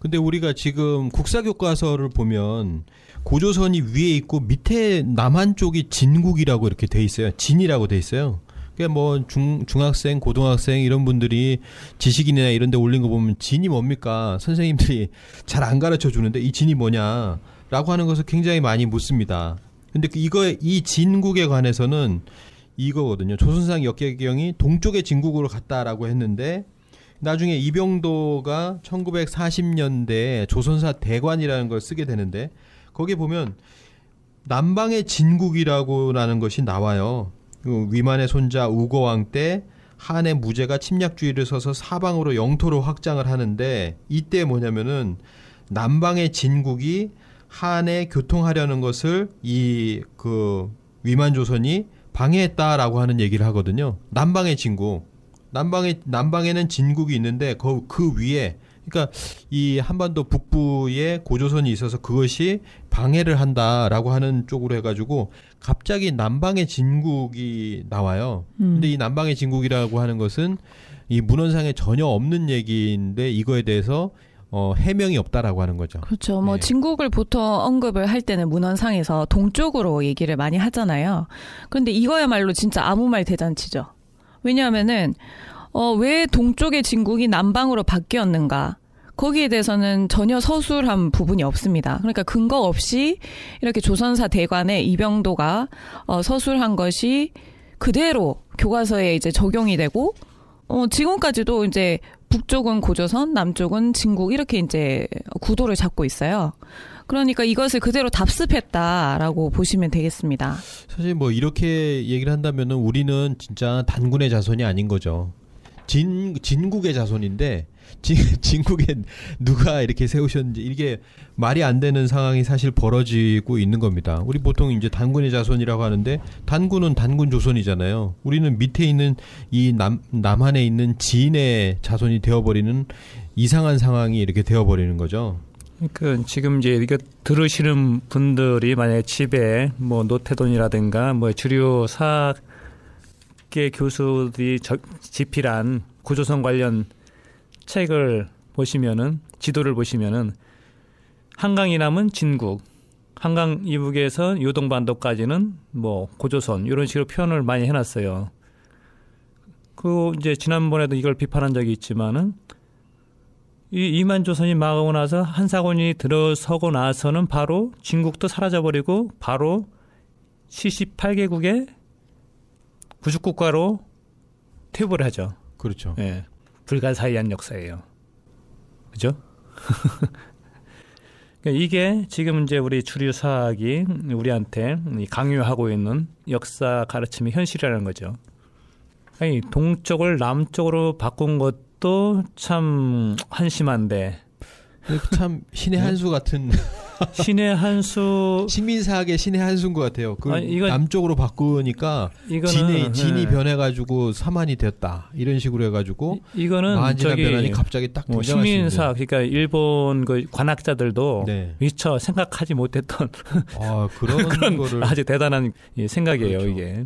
근데 우리가 지금 국사교과서를 보면 고조선이 위에 있고 밑에 남한 쪽이 진국이라고 이렇게 돼 있어요. 진이라고 돼 있어요. 그게 뭐 중, 중학생, 고등학생 이런 분들이 지식인이나 이런 데 올린 거 보면 진이 뭡니까? 선생님들이 잘 안 가르쳐 주는데 이 진이 뭐냐? 라고 하는 것을 굉장히 많이 묻습니다. 근데 그 이거, 이 진국에 관해서는 이거거든요. 조선상 역계경이 동쪽의 진국으로 갔다라고 했는데 나중에 이병도가 1 9 4 0년대 조선사 대관이라는 걸 쓰게 되는데 거기 에 보면 남방의 진국이라고라는 것이 나와요. 그 위만의 손자 우거왕 때 한의 무제가 침략주의를 서서 사방으로 영토로 확장을 하는데 이때 뭐냐면은 남방의 진국이 한에 교통하려는 것을 이 그 위만 조선이 방해했다라고 하는 얘기를 하거든요. 남방의 진국. 남방에 남방에는 진국이 있는데 그, 그 위에 그러니까 이 한반도 북부에 고조선이 있어서 그것이 방해를 한다라고 하는 쪽으로 해가지고 갑자기 남방의 진국이 나와요. 음. 근데 이 남방의 진국이라고 하는 것은 이 문헌상에 전혀 없는 얘기인데 이거에 대해서 어, 해명이 없다라고 하는 거죠. 그렇죠. 뭐 네. 진국을 보통 언급을 할 때는 문헌상에서 동쪽으로 얘기를 많이 하잖아요. 근데 이거야말로 진짜 아무 말 대잔치죠. 왜냐하면은 어, 왜 동쪽의 진국이 남방으로 바뀌었는가? 거기에 대해서는 전혀 서술한 부분이 없습니다. 그러니까 근거 없이 이렇게 조선사 대관의 이병도가 어, 서술한 것이 그대로 교과서에 이제 적용이 되고 어, 지금까지도 이제 북쪽은 고조선, 남쪽은 진국 이렇게 이제 구도를 잡고 있어요. 그러니까 이것을 그대로 답습했다라고 보시면 되겠습니다. 사실 뭐 이렇게 얘기를 한다면은 우리는 진짜 단군의 자손이 아닌 거죠. 진 진국의 자손인데 진, 진국에 누가 이렇게 세우셨는지 이게 말이 안 되는 상황이 사실 벌어지고 있는 겁니다. 우리 보통 이제 단군의 자손이라고 하는데 단군은 단군 조선이잖아요. 우리는 밑에 있는 이남 남한에 있는 진의 자손이 되어버리는 이상한 상황이 이렇게 되어버리는 거죠. 그러니까 지금 이제 이거 들으시는 분들이 만약에 집에 뭐 노태돈이라든가 뭐 주류 사 학계 교수들이 집필한 구조선 관련 책을 보시면은 지도를 보시면은 한강 이남은 진국, 한강 이북에서 요동반도까지는 뭐 고조선 이런 식으로 표현을 많이 해놨어요. 그 이제 지난번에도 이걸 비판한 적이 있지만은 이 이만 조선이 망하고 나서 한사군이 들어서고 나서는 바로 진국도 사라져버리고 바로 78개국의 구축국가로 퇴보를 하죠. 그렇죠. 예. 불가사의한 역사예요. 그죠? 그러니까 이게 지금 이제 우리 주류 사학이 우리한테 강요하고 있는 역사 가르침의 현실이라는 거죠. 아니, 동쪽을 남쪽으로 바꾼 것도 참 한심한데. 참 신의 네? 한수 같은 신의 한수 식민사학의 신의 한수인 것 같아요. 그 아니, 이건, 남쪽으로 바꾸니까 이거는, 진이 네. 진이 네. 변해가지고 사만이 됐다 이런 식으로 해가지고 이, 거는 마한 변환이 갑자기 딱 뭐, 식민사학 그러니까 일본 그 관학자들도 네. 미처 생각하지 못했던 아, 그런, 그런 거를 아주 대단한 예, 생각이에요 그렇죠. 이게.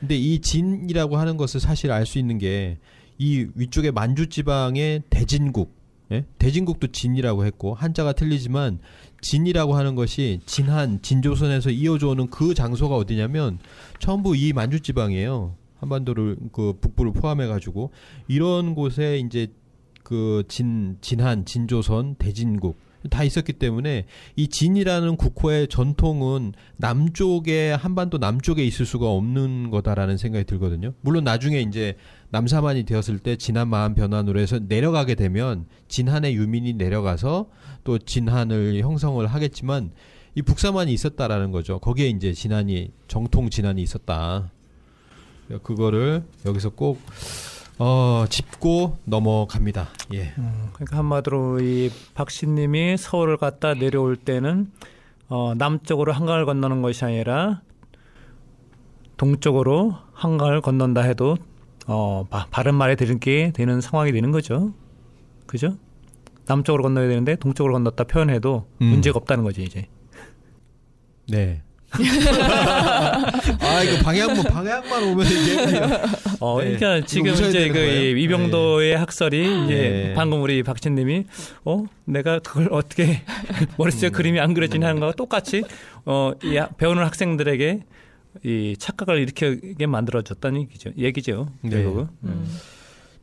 근데 이 진이라고 하는 것을 사실 알 수 있는 게 이 위쪽에 만주 지방의 대진국 예? 대진국도 진이라고 했고 한자가 틀리지만 진이라고 하는 것이 진한 진조선에서 이어져 오는 그 장소가 어디냐면 전부 이 만주 지방이에요. 한반도를 그 북부를 포함해 가지고 이런 곳에 이제 그 진 진한 진조선 대진국 다 있었기 때문에 이 진이라는 국호의 전통은 남쪽에 한반도 남쪽에 있을 수가 없는 거다라는 생각이 들거든요. 물론 나중에 이제 남사만이 되었을 때 진한 마음 변환으로 해서 내려가게 되면 진한의 유민이 내려가서 또 진한을 형성을 하겠지만 이 북사만이 있었다라는 거죠. 거기에 이제 진한이 정통 진한이 있었다. 그거를 여기서 꼭 어, 짚고 넘어갑니다. 예. 음, 그러니까 한마디로 이 박씨님이 서울을 갔다 내려올 때는 어, 남쪽으로 한강을 건너는 것이 아니라 동쪽으로 한강을 건넌다 해도 어, 바, 바른 말에 들은 게 되는 상황이 되는 거죠. 그죠? 남쪽으로 건너야 되는데 동쪽으로 건넜다 표현해도 음. 문제가 없다는 거지 이제. 네. 아 이거 방향만 뭐 방향만 오면 이게 어 네. 그러니까 지금 이제 그거예 네. 이병도의 네. 학설이 이제 네. 방금 우리 박진님이 어 내가 그걸 어떻게 머릿속에 음. 그림이 안 그려지는 네. 하는 거와 똑같이 어이 배우는 학생들에게 이 착각을 일으키게 만들어줬다는 얘기죠. 얘기죠. 네. 결국은. 음. 음.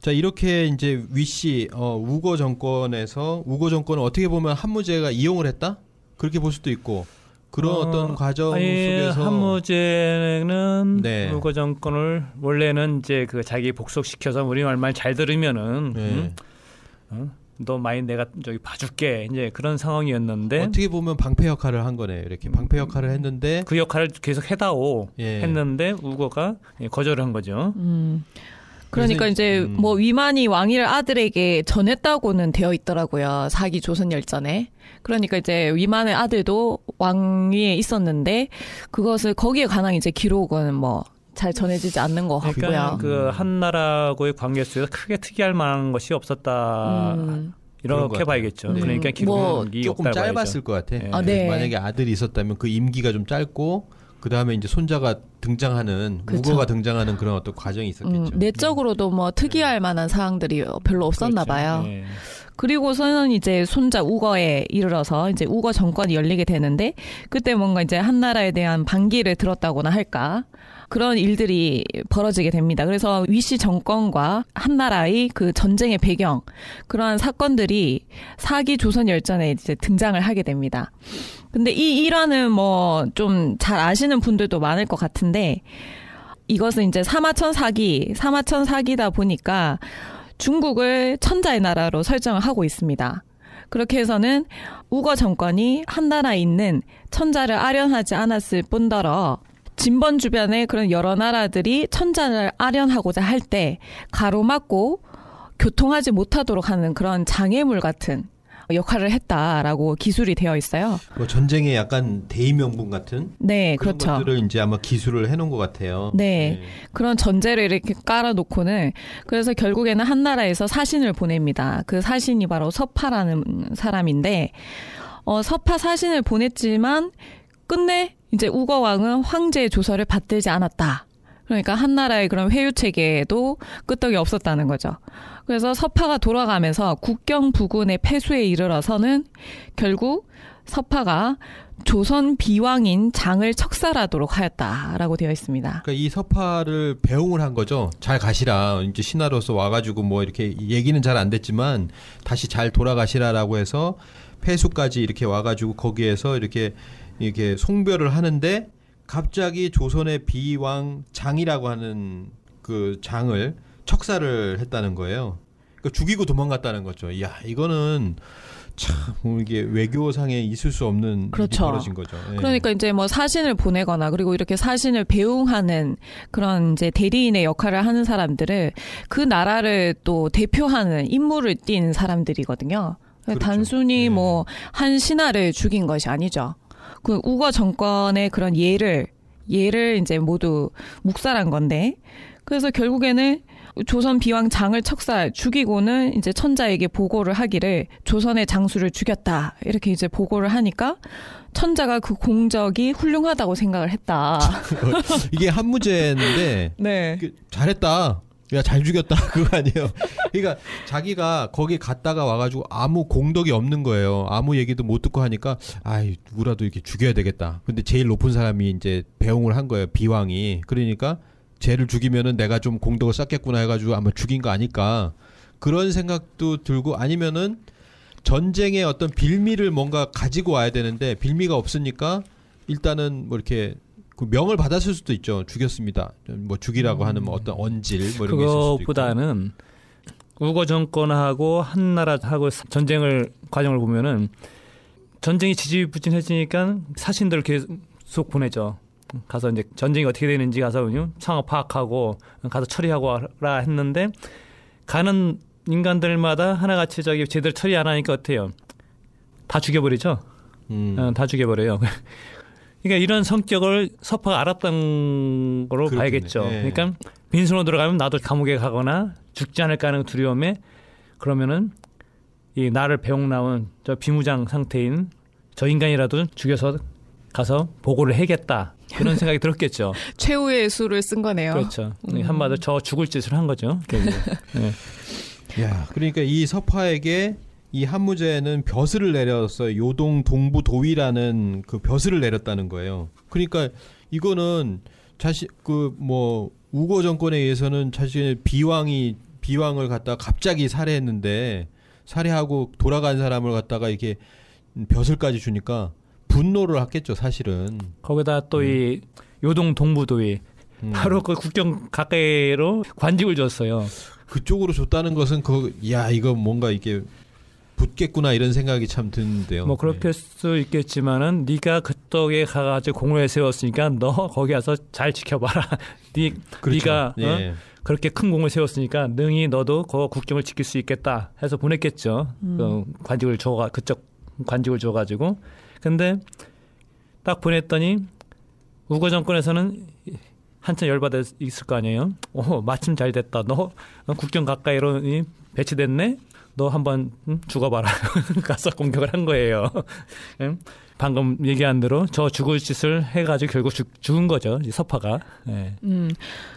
자 이렇게 이제 위씨 어, 우거 정권에서 우거 정권을 어떻게 보면 한무제가 이용을 했다 그렇게 볼 수도 있고 그런 어, 떤 과정 예, 속에서 한무제는 네. 우거 정권을 원래는 이제 그 자기 복속시켜서 우리 말만 잘 들으면은 네. 음, 어? 너 많이 내가 저기 봐줄게 이제 그런 상황이었는데 어떻게 보면 방패 역할을 한거네 이렇게 방패 역할을 했는데 그 역할을 계속 해다오 예. 했는데 우거가 예, 거절을 한 거죠. 음. 그러니까 이제 음. 뭐 위만이 왕위를 아들에게 전했다고는 되어 있더라고요. 사기 조선 열전에. 그러니까 이제 위만의 아들도 왕위에 있었는데 그것을 거기에 관한 이제 기록은 뭐 잘 전해지지 않는 것 그러니까 같고요. 그러니까 그한 나라고의 관계 속에서 크게 특이할 만한 것이 없었다. 음. 이렇게 봐야겠죠. 네. 그러니까 기록이 뭐 조금 짧았을 봐야죠. 것 같아. 예. 아, 네. 만약에 아들이 있었다면 그 임기가 좀 짧고 그 다음에 이제 손자가 등장하는 그렇 우거가 등장하는 그런 어떤 과정이 있었겠죠. 음, 내적으로도 뭐 특이할 네. 만한 사항들이 별로 없었나 그렇죠. 봐요. 네. 그리고서는 이제 손자 우거에 이르러서 이제 우거 정권이 열리게 되는데 그때 뭔가 이제 한나라에 대한 반기를 들었다고나 할까 그런 일들이 벌어지게 됩니다. 그래서 위시 정권과 한나라의 그 전쟁의 배경 그러한 사건들이 사기 조선 열전에 이제 등장을 하게 됩니다. 근데 이 일화는 뭐 좀 잘 아시는 분들도 많을 것 같은데 이것은 이제 사마천 사기, 사마천 사기다 보니까 중국을 천자의 나라로 설정을 하고 있습니다. 그렇게 해서는 우거 정권이 한 나라에 있는 천자를 아련하지 않았을 뿐더러 진번 주변에 그런 여러 나라들이 천자를 아련하고자 할 때 가로막고 교통하지 못하도록 하는 그런 장애물 같은 역할을 했다라고 기술이 되어 있어요. 뭐 전쟁의 약간 대의명분 같은 네, 그런 그렇죠. 것들을 이제 아마 기술을 해놓은 것 같아요. 네, 네. 그런 전제를 이렇게 깔아놓고는 그래서 결국에는 한 나라에서 사신을 보냅니다. 그 사신이 바로 서파라는 사람인데 어, 서파 사신을 보냈지만 끝내 이제 우거왕은 황제의 조서를 받들지 않았다. 그러니까 한나라의 그런 회유 체계에도 끄떡이 없었다는 거죠. 그래서 서파가 돌아가면서 국경 부근의 폐수에 이르러서는 결국 서파가 조선 비왕인 장을 척살하도록 하였다라고 되어 있습니다. 그러니까 이 서파를 배웅을 한 거죠. 잘 가시라. 이제 신하로서 와가지고 뭐 이렇게 얘기는 잘 안 됐지만 다시 잘 돌아가시라라고 해서 폐수까지 이렇게 와가지고 거기에서 이렇게 이렇게 송별을 하는데 갑자기 조선의 비왕 장이라고 하는 그 장을 척사를 했다는 거예요. 그러니까 죽이고 도망갔다는 거죠. 야 이거는 참 뭐 이게 외교상에 있을 수 없는 그렇죠. 벌어진 거죠. 예. 그러니까 이제 뭐 사신을 보내거나 그리고 이렇게 사신을 배웅하는 그런 이제 대리인의 역할을 하는 사람들을 그 나라를 또 대표하는 임무를 띈 사람들이거든요. 그렇죠. 단순히 예. 뭐한 신하를 죽인 것이 아니죠. 그 우거 정권의 그런 예를 예를 이제 모두 묵살한 건데 그래서 결국에는 조선 비왕 장을 척살 죽이고는 이제 천자에게 보고를 하기를 조선의 장수를 죽였다 이렇게 이제 보고를 하니까 천자가 그 공적이 훌륭하다고 생각을 했다. 이게 한 문제인데 네. 그 잘했다. 야잘 죽였다 그거 아니에요. 그러니까 자기가 거기 갔다가 와가지고 아무 공덕이 없는 거예요. 아무 얘기도 못 듣고 하니까 아이 누구라도 이렇게 죽여야 되겠다. 근데 제일 높은 사람이 이제 배웅을 한 거예요. 비왕이. 그러니까 쟤를 죽이면은 내가 좀 공덕을 쌓겠구나 해가지고 아마 죽인 거 아닐까 그런 생각도 들고 아니면은 전쟁의 어떤 빌미를 뭔가 가지고 와야 되는데 빌미가 없으니까 일단은 뭐 이렇게 그 명을 받았을 수도 있죠. 죽였습니다. 뭐 죽이라고 음. 하는 뭐 어떤 언질 뭐 이런 그것보다는 우거 정권하고 한나라하고 전쟁을 과정을 보면은 전쟁이 지지부진해지니까 사신들 계속 보내죠. 가서 이제 전쟁이 어떻게 되는지 가서 상황 파악하고 가서 처리하고 라 했는데 가는 인간들마다 하나같이 저기 제대로 처리 안 하니까 어때요? 다 죽여버리죠. 음. 어, 다 죽여버려요. 그러니까 이런 성격을 서퍼가 알았던 거로 그렇겠네. 봐야겠죠. 예. 그러니까 빈손으로 들어가면 나도 감옥에 가거나 죽지 않을까 하는 두려움에 그러면은 이 나를 배웅 나온 저 비무장 상태인 저 인간이라도 죽여서 가서 보고를 해겠다 그런 생각이 들었겠죠. 최후의 수를 쓴 거네요. 그렇죠. 음. 한마디로 저 죽을 짓을 한 거죠. 예. 야, 그러니까 이 서파에게 이 한무제는 벼슬을 내려서 요동 동부 도위라는 그 벼슬을 내렸다는 거예요. 그러니까 이거는 자신 그뭐우거 정권에 의해서는 자신의 비왕이 비왕을 갖다 갑자기 살해했는데 살해하고 돌아간 사람을 갖다가 이게 벼슬까지 주니까 분노를 했겠죠 사실은. 거기다 또이 음. 요동 동부도위 음. 바로 그 국경 가까이로 관직을 줬어요. 그쪽으로 줬다는 것은 그 야 이거 뭔가 이게 붙겠구나 이런 생각이 참 드는데요. 뭐 그렇게 네. 수 있겠지만은 네가 그쪽에 가가지고 공로에 세웠으니까 너 거기 가서 잘 지켜봐라. 네, 그렇죠. 네가 어? 예. 어? 그렇게 큰 공을 세웠으니까 능히 너도 그 국경을 지킬 수 있겠다 해서 보냈겠죠. 음. 그 관직을 줘가 그쪽 관직을 줘가지고 근데 딱 보냈더니 우거 정권에서는 한참 열받아 있을 거 아니에요. 오 마침 잘 됐다. 너 국경 가까이로 배치됐네. 너 한번 응? 죽어봐라 가서 공격을 한 거예요. 응? 방금 얘기한 대로 저 죽을 짓을 해가지고 결국 죽, 은 거죠. 서파가. 네. 음,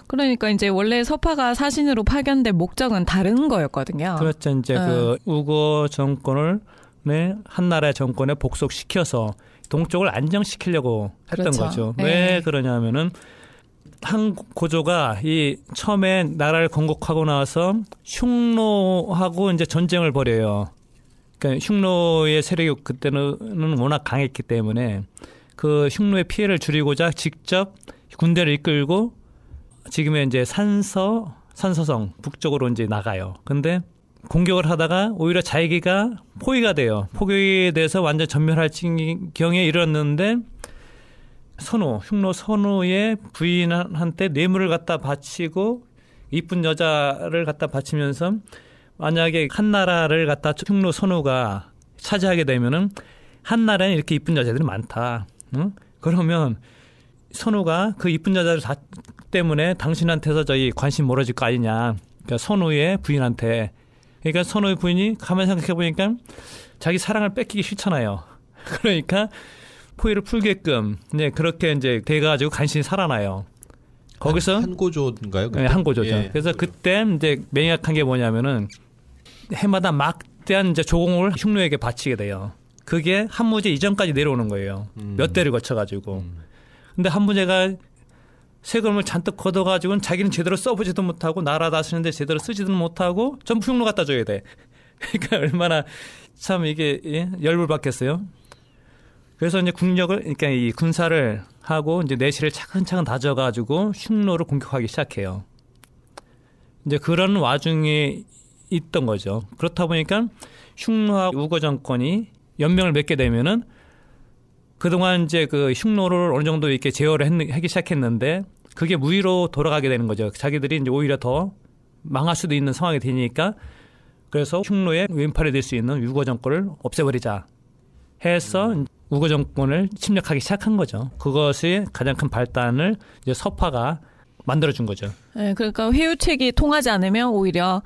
그러니까 이제 원래 서파가 사신으로 파견된 목적은 다른 거였거든요. 그렇죠. 이제 그 네. 그 우거 정권을 네, 한 나라의 정권에 복속시켜서 동쪽을 안정시키려고 했던 그렇죠. 거죠. 네. 왜 그러냐면은 하한 고조가 이 처음에 나라를 건국하고 나서 흉노하고 이제 전쟁을 벌여요. 그러니까 흉노의 세력이 그때는 워낙 강했기 때문에 그 흉노의 피해를 줄이고자 직접 군대를 이끌고 지금의 이제 산서 산서성 북쪽으로 이제 나가요. 근데 공격을 하다가 오히려 자기가 포위가 돼요. 포위에 대해서 완전 전멸할 지경에 이르렀는데 선우, 흉노 선우의 부인한테 뇌물을 갖다 바치고 이쁜 여자를 갖다 바치면서 만약에 한나라를 갖다 흉노 선우가 차지하게 되면은 한나라에 이렇게 이쁜 여자들이 많다. 응? 그러면 선우가 그 이쁜 여자를 다 때문에 당신한테서 저희 관심 멀어질 거 아니냐. 그러니까 선우의 부인한테. 그러니까 선우의 부인이 가만 히 생각해 보니까 자기 사랑을 뺏기기 싫잖아요. 그러니까 포위를 풀게끔 네 그렇게 이제 돼가지고 간신히 살아나요. 거기서 한고조인가요? 네, 한고조죠. 예. 그래서 그때 이제 맹약한 게 뭐냐면은 해마다 막대한 이제 조공을 흉노에게 바치게 돼요. 그게 한무제 이전까지 내려오는 거예요. 음. 몇 대를 거쳐가지고. 음. 근데 한무제가 세금을 잔뜩 걷어가지고는 자기는 제대로 써보지도 못하고 나라 다스는데 제대로 쓰지도 못하고 전부 흉노 갖다 줘야 돼. 그러니까 얼마나 참 이게 예? 열불 받겠어요. 그래서 이제 국력을 그러니까 이 군사를 하고 이제 내실을 차근차근 다져가지고 흉노를 공격하기 시작해요. 이제 그런 와중에 있던 거죠. 그렇다 보니까 흉노와 우거 정권이 연명을 맺게 되면은 그동안 이제 그 흉노를 어느 정도 이렇게 제어를 했, 하기 시작했는데 그게 무위로 돌아가게 되는 거죠. 자기들이 이제 오히려 더 망할 수도 있는 상황이 되니까 그래서 흉노의 왼팔이 될 수 있는 유거 정권을 없애버리자. 해서 우거 정권을 침략하기 시작한 거죠. 그것이 가장 큰 발단을 이제 서파가 만들어준 거죠. 네, 그러니까 회유책이 통하지 않으면 오히려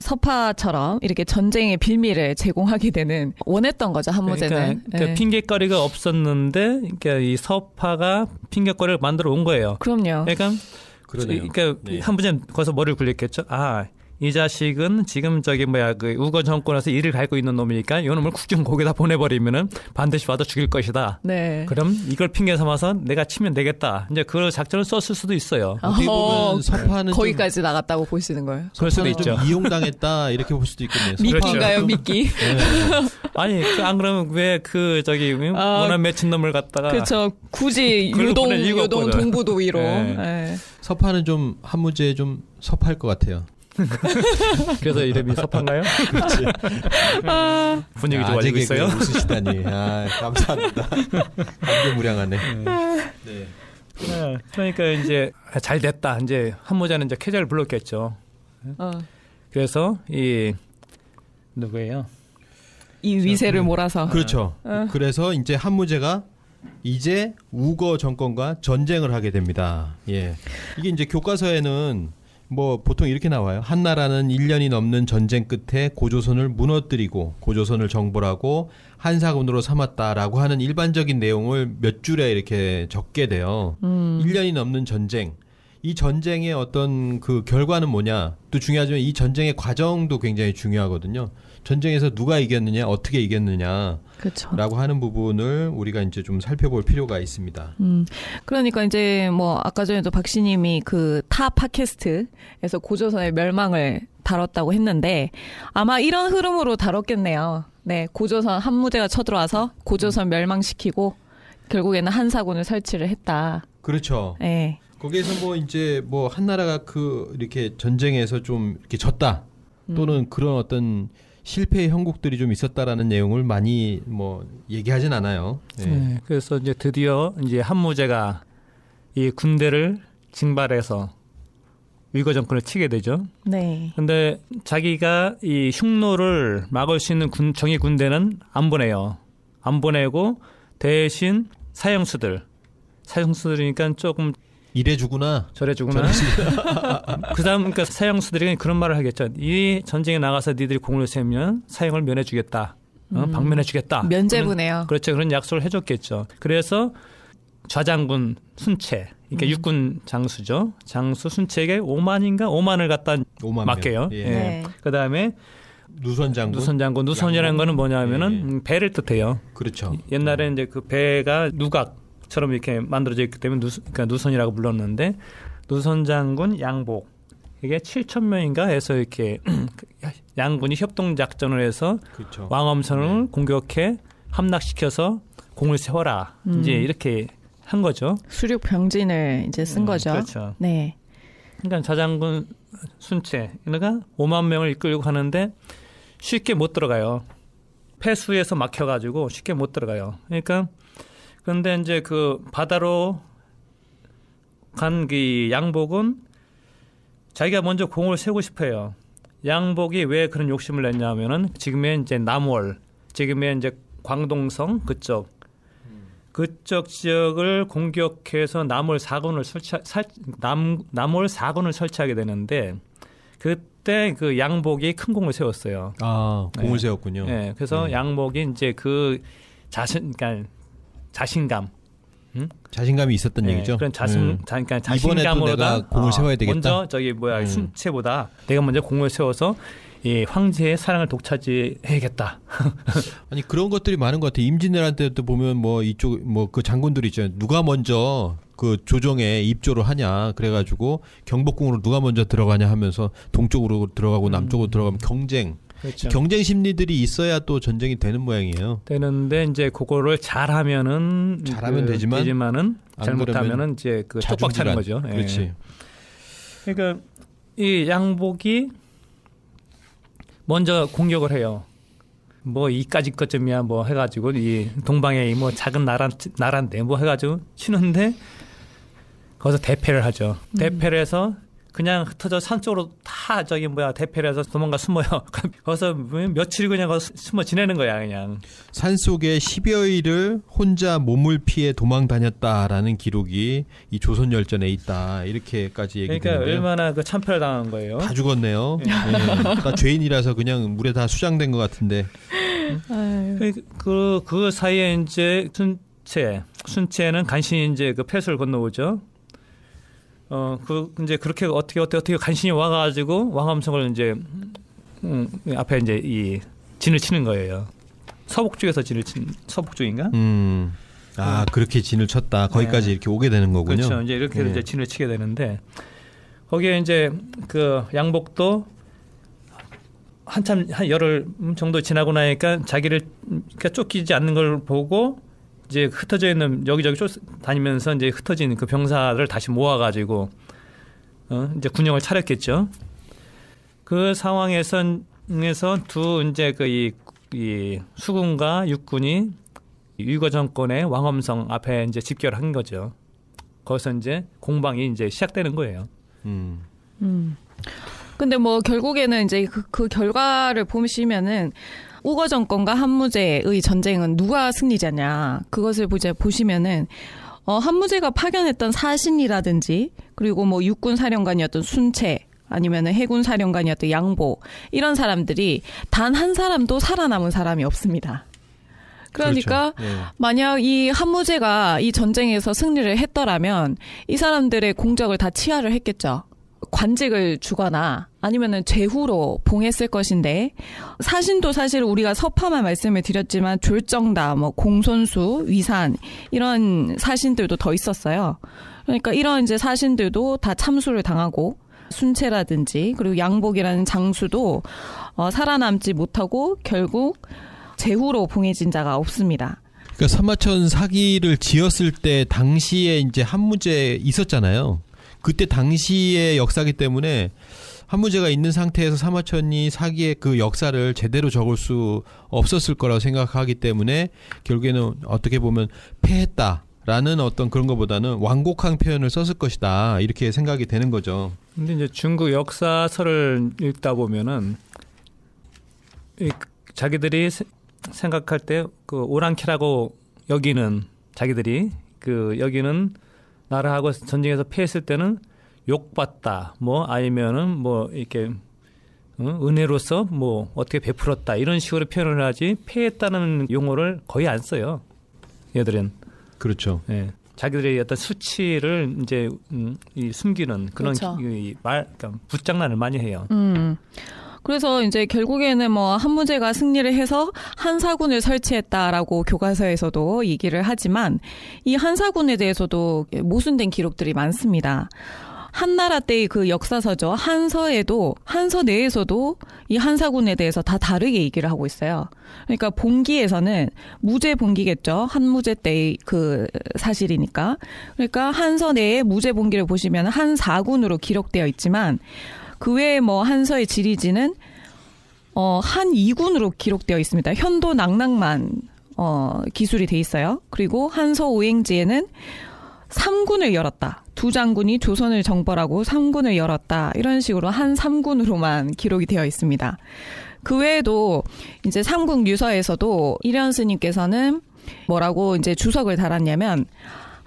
서파처럼 이렇게 전쟁의 빌미를 제공하게 되는 원했던 거죠 한무제는. 그러니까, 그러니까 네. 핑계거리가 없었는데 그러니까 이 서파가 핑계거리를 만들어 온 거예요. 그럼요. 그러니까 그러네요. 그러니까 네. 한무제는 거기서 머리를 굴렸겠죠. 아이 자식은 지금 저기 뭐야 그 우거 정권에서 일을 갈고 있는 놈이니까 이 놈을 국경 거기다 보내버리면은 반드시 받아 죽일 것이다. 네. 그럼 이걸 핑계 삼아서 내가 치면 되겠다. 이제 그런 작전을 썼을 수도 있어요. 어떻 서파는 거기까지 나갔다고 보시는 거예요? 그럴 수도 있죠. 이용당했다 이렇게 볼 수도 있겠네요. 미끼인가요, 그렇죠. 미끼? 네. 아니 그안 그러면 왜 그 저기 워낙 아, 한 맺힌 놈을 갖다가 그렇죠. 굳이 유동 유동 동부도 위로 네. 네. 서파는 좀한 문제에 좀 섭할 것 같아요. 그래서 이름이 서판가요? 그렇지. 아. 분위기 좋아지고 있어요. 웃으시다니. 아, 감사합니다. 감개무량하네. 네. 아. 네. 네. 그러니까 이제 잘 됐다. 이제 한모자는 이제 캐자를 불렀겠죠. 어. 그래서 이 누구예요? 이 위세를 음. 몰아서. 그렇죠. 어. 그래서 이제 한무제가 이제 우거 정권과 전쟁을 하게 됩니다. 예. 이게 이제 교과서에는 뭐 보통 이렇게 나와요. 한나라는 1년이 넘는 전쟁 끝에 고조선을 무너뜨리고 고조선을 정벌하고 한사군으로 삼았다라고 하는 일반적인 내용을 몇 줄에 이렇게 적게 돼요. 음. 1년이 넘는 전쟁. 이 전쟁의 어떤 그 결과는 뭐냐? 또 중요하지만 이 전쟁의 과정도 굉장히 중요하거든요. 전쟁에서 누가 이겼느냐, 어떻게 이겼느냐. 그렇죠. 라고 하는 부분을 우리가 이제 좀 살펴볼 필요가 있습니다. 음, 그러니까 이제 뭐 아까 전에도 박신님이 그 타 팟캐스트에서 고조선의 멸망을 다뤘다고 했는데 아마 이런 흐름으로 다뤘겠네요. 네, 고조선 한 무대가 쳐들어와서 고조선 음. 멸망시키고 결국에는 한사군을 설치를 했다. 그렇죠. 네. 거기에서 뭐 이제 뭐 한나라가 그 이렇게 전쟁에서 좀 이렇게 졌다 또는 음. 그런 어떤 실패의 형국들이 좀 있었다라는 내용을 많이 뭐 얘기하진 않아요. 네. 네, 그래서 이제 드디어 이제 한무제가 이 군대를 징발해서 위거 정권을 치게 되죠. 네. 근데 자기가 이 흉노를 막을 수 있는 군, 정의 군대는 안 보내요. 안 보내고 대신 사형수들, 사형수들이니까 조금 이래 주구나. 저래 주구나. 그 다음, 그니까 사형수들이 그런 말을 하겠죠. 이 전쟁에 나가서 니들이 공을 세면 우 사형을 면해주겠다. 어, 음. 방면해주겠다. 면제부네요. 그렇죠 그런 약속을 해줬겠죠. 그래서 좌장군 순채 그러니까 음. 육군 장수죠. 장수 순채에게 5만인가 5만을 갖다 5만 맡겨요. 예. 예. 네. 그 다음에 누선 장군. 누선 장군. 누선이라는 거는 뭐냐면은 예. 배를 뜻해요. 그렇죠. 옛날에 음. 이제 그 배가 누각 처럼 이렇게 만들어져 있기 때문에 누, 그러니까 누선이라고 불렀는데 누선 장군 양복 이게 7천 명인가해서 이렇게 양군이 협동 작전을 해서 그렇죠. 왕엄선을 네. 공격해 함락시켜서 공을 세워라 음. 이제 이렇게 한 거죠. 수륙 병진을 이제 쓴 음, 거죠. 그렇죠. 네. 그러니까 자장군 순체 그러니까 5만 명을 이끌고 가는데 쉽게 못 들어가요. 폐수에서 막혀가지고 쉽게 못 들어가요. 그러니까 그런데 이제 그 바다로 간 그 양복은 자기가 먼저 공을 세우고 싶어요. 양복이 왜 그런 욕심을 냈냐면은 지금의 이제 남월, 지금의 이제 광동성 그쪽 그쪽 지역을 공격해서 남월 사군을 설치 남 남월 사군을 설치하게 되는데 그때 그 양복이 큰 공을 세웠어요. 아 공을 네. 세웠군요. 네, 그래서 음. 양복이 이제 그 자신 그러니까 자신감. 응? 음? 자신감이 있었던 네, 얘기죠. 그런 자신, 음. 자, 그러니까 자신감으로 내가 공을 아, 세워야 되겠다. 먼저 저기 뭐야 음. 순체보다 내가 먼저 공을 세워서 예, 황제의 사랑을 독차지해야겠다. 아니 그런 것들이 많은 것 같아. 요 임진왜란 때도 보면 뭐 이쪽 뭐 그 장군들이 있잖아요. 누가 먼저 그 조정에 입조를 하냐 그래가지고 경복궁으로 누가 먼저 들어가냐 하면서 동쪽으로 들어가고 남쪽으로 음. 들어가면 경쟁. 그렇죠. 경쟁 심리들이 있어야 또 전쟁이 되는 모양이에요. 되는데 이제 그거를 잘하면은 잘하면 그, 되지만 되지만은 잘못하면은 이제 그 쪽박 차는 거죠. 예. 그렇지. 그러니까 이 양복이 먼저 공격을 해요. 뭐 이까지 것쯤이야 뭐 해가지고 이 동방의 뭐 작은 나라 나란데 뭐 해가지고 치는데 거기서 대패를 하죠. 음. 대패를 해서 그냥 흩어져 산 쪽으로 다 저기 뭐야 대패를 해서 도망가 숨어요. 거기서 며칠 그냥 숨어 지내는 거야 그냥. 산 속에 10여일을 혼자 몸을 피해 도망 다녔다라는 기록이 이 조선 열전에 있다 이렇게까지 얘기 그러니까 되는 얼마나 그 참패를 당한 거예요. 다 죽었네요. 네. 네. 그러니까 죄인이라서 그냥 물에 다 수장된 것 같은데. 그그 그, 그, 사이에 이제 순체 순체는 간신히 이제 그 폐수를 건너오죠. 어, 그, 이제 그렇게 어떻게 어떻게 어떻게 간신히 와가지고 왕암성을 이제 음, 앞에 이제 이 진을 치는 거예요. 서북 쪽에서 진을 친 서북 쪽인가? 음. 아 음. 그렇게 진을 쳤다. 거기까지 네. 이렇게 오게 되는 거군요. 그렇죠. 이제 이렇게 네. 이제 진을 치게 되는데 거기에 이제 그 양복도 한참 한 열흘 정도 지나고 나니까 자기를 음, 그러니까 쫓기지 않는 걸 보고 이제 흩어져 있는 여기저기 쫓 다니면서 이제 흩어진 그 병사를 다시 모아가지고 어, 이제 군영을 차렸겠죠. 그 상황에선 에서두 이제 그이 이 수군과 육군이 위거 정권의 왕엄성 앞에 이제 집결을 한 거죠. 거기서 이제 공방이 이제 시작되는 거예요. 음. 음. 근데 뭐 결국에는 이제 그, 그 결과를 보시면은 우거 정권과 한무제의 전쟁은 누가 승리자냐 그것을 보자 보시면은 어, 한무제가 파견했던 사신이라든지 그리고 뭐 육군 사령관이었던 순채 아니면은 해군 사령관이었던 양보 이런 사람들이 단 한 사람도 살아남은 사람이 없습니다. 그러니까 그렇죠. 예. 만약 이 한무제가 이 전쟁에서 승리를 했더라면 이 사람들의 공적을 다 치하를 했겠죠. 관직을 주거나 아니면은 제후로 봉했을 것인데 사신도 사실 우리가 서파만 말씀을 드렸지만 졸정다 뭐 공손수 위산 이런 사신들도 더 있었어요. 그러니까 이런 이제 사신들도 다 참수를 당하고 순체라든지 그리고 양복이라는 장수도 어, 살아남지 못하고 결국 제후로 봉해진 자가 없습니다. 그러니까 사마천 사기를 지었을 때 당시에 이제 한문제 있었잖아요. 그때 당시의 역사기 때문에 한 문제가 있는 상태에서 사마천이 사기의 그 역사를 제대로 적을 수 없었을 거라고 생각하기 때문에 결국에는 어떻게 보면 패했다. 라는 어떤 그런 것보다는 완곡한 표현을 썼을 것이다 이렇게 생각이 되는 거죠. 근데 이제 중국 역사서를 읽다 보면은 이 자기들이 생각할 때 그 오랑캐라고 여기는 자기들이 그 여기는 나라하고 전쟁에서 패했을 때는 욕받다, 뭐 아니면은 뭐 이렇게 어, 은혜로서 뭐 어떻게 베풀었다 이런 식으로 표현을 하지 패했다는 용어를 거의 안 써요. 얘들은 그렇죠. 예. 자기들의 어떤 수치를 이제 음, 이 숨기는 그런 그렇죠. 이 말, 그러니까 붙장난을 많이 해요. 음. 그래서 이제 결국에는 뭐 한무제가 승리를 해서 한사군을 설치했다라고 교과서에서도 얘기를 하지만 이 한사군에 대해서도 모순된 기록들이 많습니다. 한나라 때의 그 역사서죠. 한서에도 한서 내에서도 이 한사군에 대해서 다 다르게 얘기를 하고 있어요. 그러니까 본기에서는무죄본기겠죠 한무제 때의 그 사실이니까. 그러니까 한서 내에 무죄본기를 보시면 한사군으로 기록되어 있지만 그 외에 뭐 한서의 지리지는 어, 한 2군으로 기록되어 있습니다. 현도 낙낙만 어, 기술이 돼 있어요. 그리고 한서 오행지에는 3군을 열었다. 두 장군이 조선을 정벌하고 3군을 열었다. 이런 식으로 한 3군으로만 기록이 되어 있습니다. 그 외에도 이제 삼국 유서에서도 일현스님께서는 뭐라고 이제 주석을 달았냐면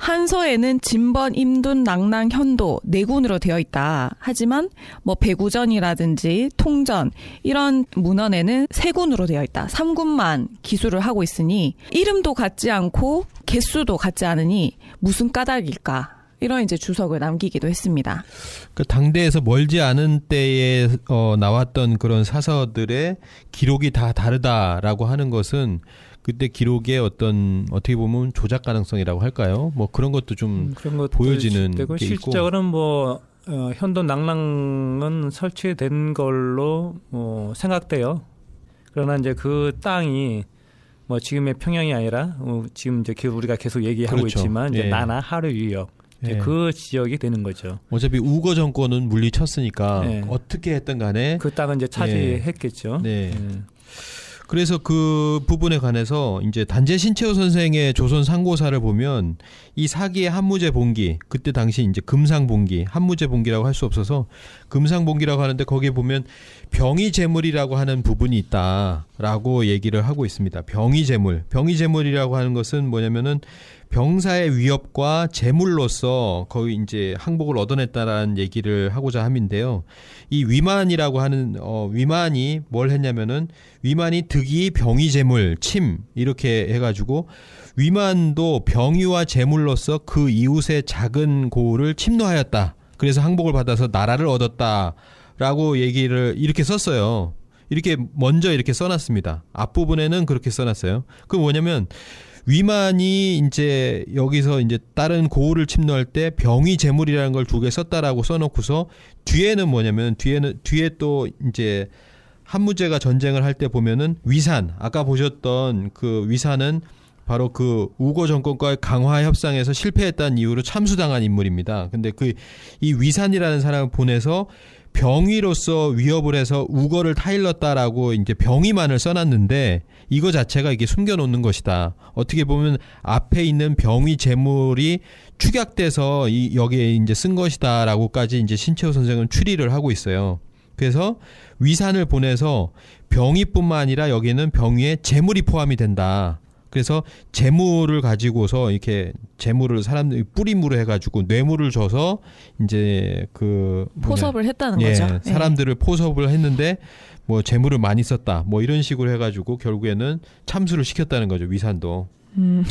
한서에는 진번, 임둔, 낭랑, 현도 네 군으로 되어 있다. 하지만 뭐 배구전이라든지 통전 이런 문헌에는 세 군으로 되어 있다. 삼군만 기술을 하고 있으니 이름도 같지 않고 개수도 같지 않으니 무슨 까닭일까? 이런 이제 주석을 남기기도 했습니다. 그 당대에서 멀지 않은 때에 어, 나왔던 그런 사서들의 기록이 다 다르다라고 하는 것은 그때 기록의 어떤 어떻게 보면 조작 가능성이라고 할까요? 뭐 그런 것도 좀 음, 그런 것도 보여지는 되고 게 있고. 실적으로는 뭐 어, 현도 낭랑은 설치된 걸로 뭐 생각돼요. 그러나 이제 그 땅이 뭐 지금의 평양이 아니라 어, 지금 이제 우리가 계속 얘기하고 그렇죠. 있지만 이제 예. 나나 하루 유역 예. 그 지역이 되는 거죠. 어차피 우거 정권은 물리쳤으니까 예. 어떻게 했든 간에 그 땅은 이제 차지했겠죠. 네. 네. 예. 그래서 그 부분에 관해서 이제 단재 신채호 선생의 조선 상고사를 보면 이 사기의 한무제 봉기 그때 당시 이제 금상 봉기 한무제 봉기라고 할 수 없어서 금상 봉기라고 하는데 거기에 보면 병이 재물이라고 하는 부분이 있다라고 얘기를 하고 있습니다. 병이 재물 병이 재물이라고 하는 것은 뭐냐면은 병사의 위협과 재물로서 거의 이제 항복을 얻어냈다라는 얘기를 하고자 함인데요. 이 위만이라고 하는 어 위만이 뭘 했냐면은 위만이 득이 병이 재물 침 이렇게 해가지고 위만도 병이와 재물로서 그 이웃의 작은 고을을 침노하였다. 그래서 항복을 받아서 나라를 얻었다라고 얘기를 이렇게 썼어요. 이렇게 먼저 이렇게 써놨습니다. 앞부분에는 그렇게 써놨어요. 그 뭐냐면 위만이 이제 여기서 이제 다른 고을을 침노할 때 병이 재물이라는 걸 두 개 썼다라고 써놓고서 뒤에는 뭐냐면 뒤에는 뒤에 또 이제 한무제가 전쟁을 할 때 보면은 위산 아까 보셨던 그 위산은 바로 그 우거 정권과의 강화 협상에서 실패했다는 이유로 참수당한 인물입니다. 근데 그 이 위산이라는 사람을 보내서 병위로서 위협을 해서 우거를 타일렀다라고 이제 병위만을 써놨는데 이거 자체가 이게 숨겨놓는 것이다. 어떻게 보면 앞에 있는 병위 재물이 축약돼서 이, 여기에 이제 쓴 것이다라고까지 이제 신채호 선생은 추리를 하고 있어요. 그래서 위산을 보내서 병위뿐만 아니라 여기는 병위에 재물이 포함이 된다. 그래서 재물을 가지고서 이렇게 재물을 사람들 이 뿌리물을 해가지고 뇌물을 줘서 이제 그 포섭을 했다는 예, 거죠. 예. 사람들을 예. 포섭을 했는데 뭐 재물을 많이 썼다 뭐 이런 식으로 해가지고 결국에는 참수를 시켰다는 거죠 위산도. 음.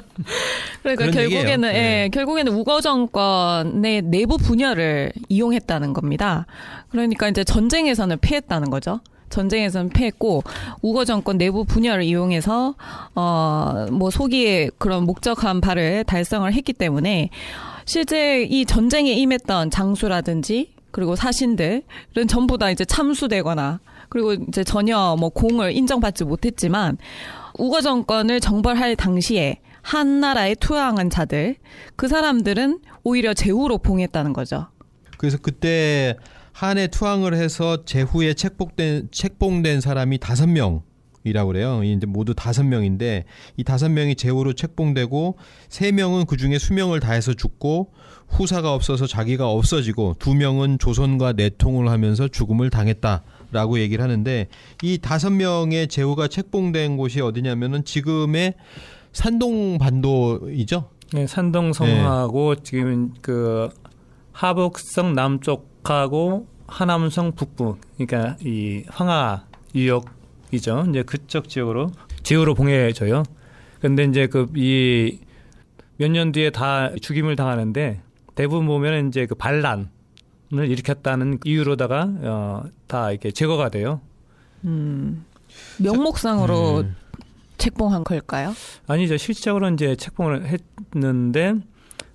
그러니까 결국에는 예, 네. 결국에는 우거 정권의 내부 분열을 이용했다는 겁니다. 그러니까 이제 전쟁에서는 패했다는 거죠. 전쟁에서는 패했고 우거 정권 내부 분열을 이용해서 어뭐 소기의 그런 목적한 바를 달성을 했기 때문에 실제 이 전쟁에 임했던 장수라든지 그리고 사신들은 전부 다 이제 참수되거나 그리고 이제 전혀 뭐 공을 인정받지 못했지만 우거 정권을 정벌할 당시에 한 나라에 투항한 자들 그 사람들은 오히려 제후로 봉했다는 거죠. 그래서 그때 한해 투항을 해서 제후에 책봉된 책봉된 사람이 다섯 명 이라고 그래요. 이제 모두 다섯 명인데 이 다섯 명이 제후로 책봉되고 세 명은 그 중에 수명을 다해서 죽고 후사가 없어서 자기가 없어지고 두 명은 조선과 내통을 하면서 죽음을 당했다라고 얘기를 하는데 이 다섯 명의 제후가 책봉된 곳이 어디냐면은 지금의 산동 반도이죠. 네, 산동 성하고 네. 지금 그 하북성 남쪽 북하고 하남성 북부, 그러니까 이 황하 유역이죠. 이제 그쪽 지역으로 제후로 봉해져요. 근데 이제 그 이 몇 년 뒤에 다 죽임을 당하는데 대부분 보면 이제 그 반란을 일으켰다는 이유로다가 어, 다 이렇게 제거가 돼요. 음, 명목상으로 음. 책봉한 걸까요? 아니죠. 실질적으로 이제 책봉을 했는데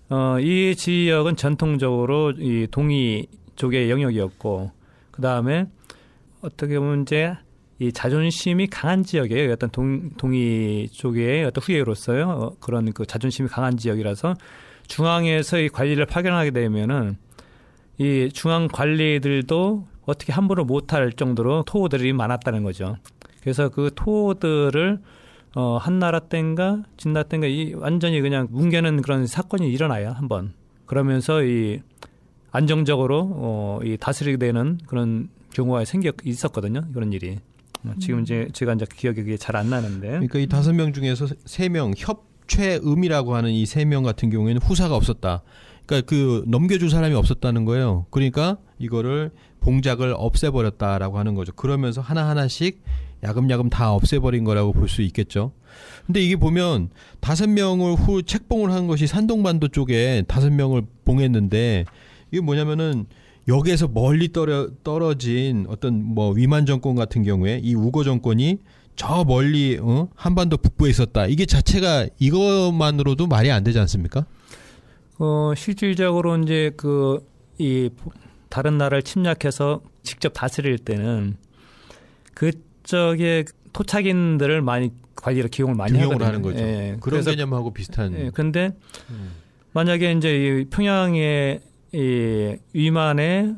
어, 이 지역은 전통적으로 이 동이 쪽의 영역이었고 그 다음에 어떻게 보면 이제 이 자존심이 강한 지역에 어떤 동, 동이 쪽에 어떤 후예로서요. 어, 그런 그 자존심이 강한 지역이라서 중앙에서 이 관리를 파견하게 되면은 이 중앙 관리들도 어떻게 함부로 못할 정도로 토호들이 많았다는 거죠. 그래서 그 토호들을 어, 한나라 땐가 진나 땐가 이 완전히 그냥 뭉개는 그런 사건이 일어나요. 한번. 그러면서 이 안정적으로 어, 이 다스리게 되는 그런 경우가 생겼 있었거든요. 그런 일이. 어, 지금 이제 음. 제가 이제 기억이 그게 잘안 나는데. 그러니까 이 다섯 명 중에서 세 명 협최음이라고 하는 이 세 명 같은 경우에는 후사가 없었다. 그러니까 그 넘겨줄 사람이 없었다는 거예요. 그러니까 이거를 봉작을 없애버렸다라고 하는 거죠. 그러면서 하나 하나씩 야금야금 다 없애버린 거라고 볼 수 있겠죠. 근데 이게 보면 다섯 명을 후 책봉을 한 것이 산동반도 쪽에 다섯 명을 봉했는데 이게 뭐냐면은 여기에서 멀리 떨어, 떨어진 어떤 뭐 위만 정권 같은 경우에 이 우거 정권이 저 멀리 어? 한반도 북부에 있었다. 이게 자체가 이것만으로도 말이 안 되지 않습니까? 어, 실질적으로 이제 그 이 다른 나라를 침략해서 직접 다스릴 때는 그쪽에 토착인들을 많이 관리를 기용을 많이 하거든요. 하는 거죠. 예, 그런 그래서, 개념하고 비슷한. 예, 근데 음. 만약에 이제 이 평양에 이 위만에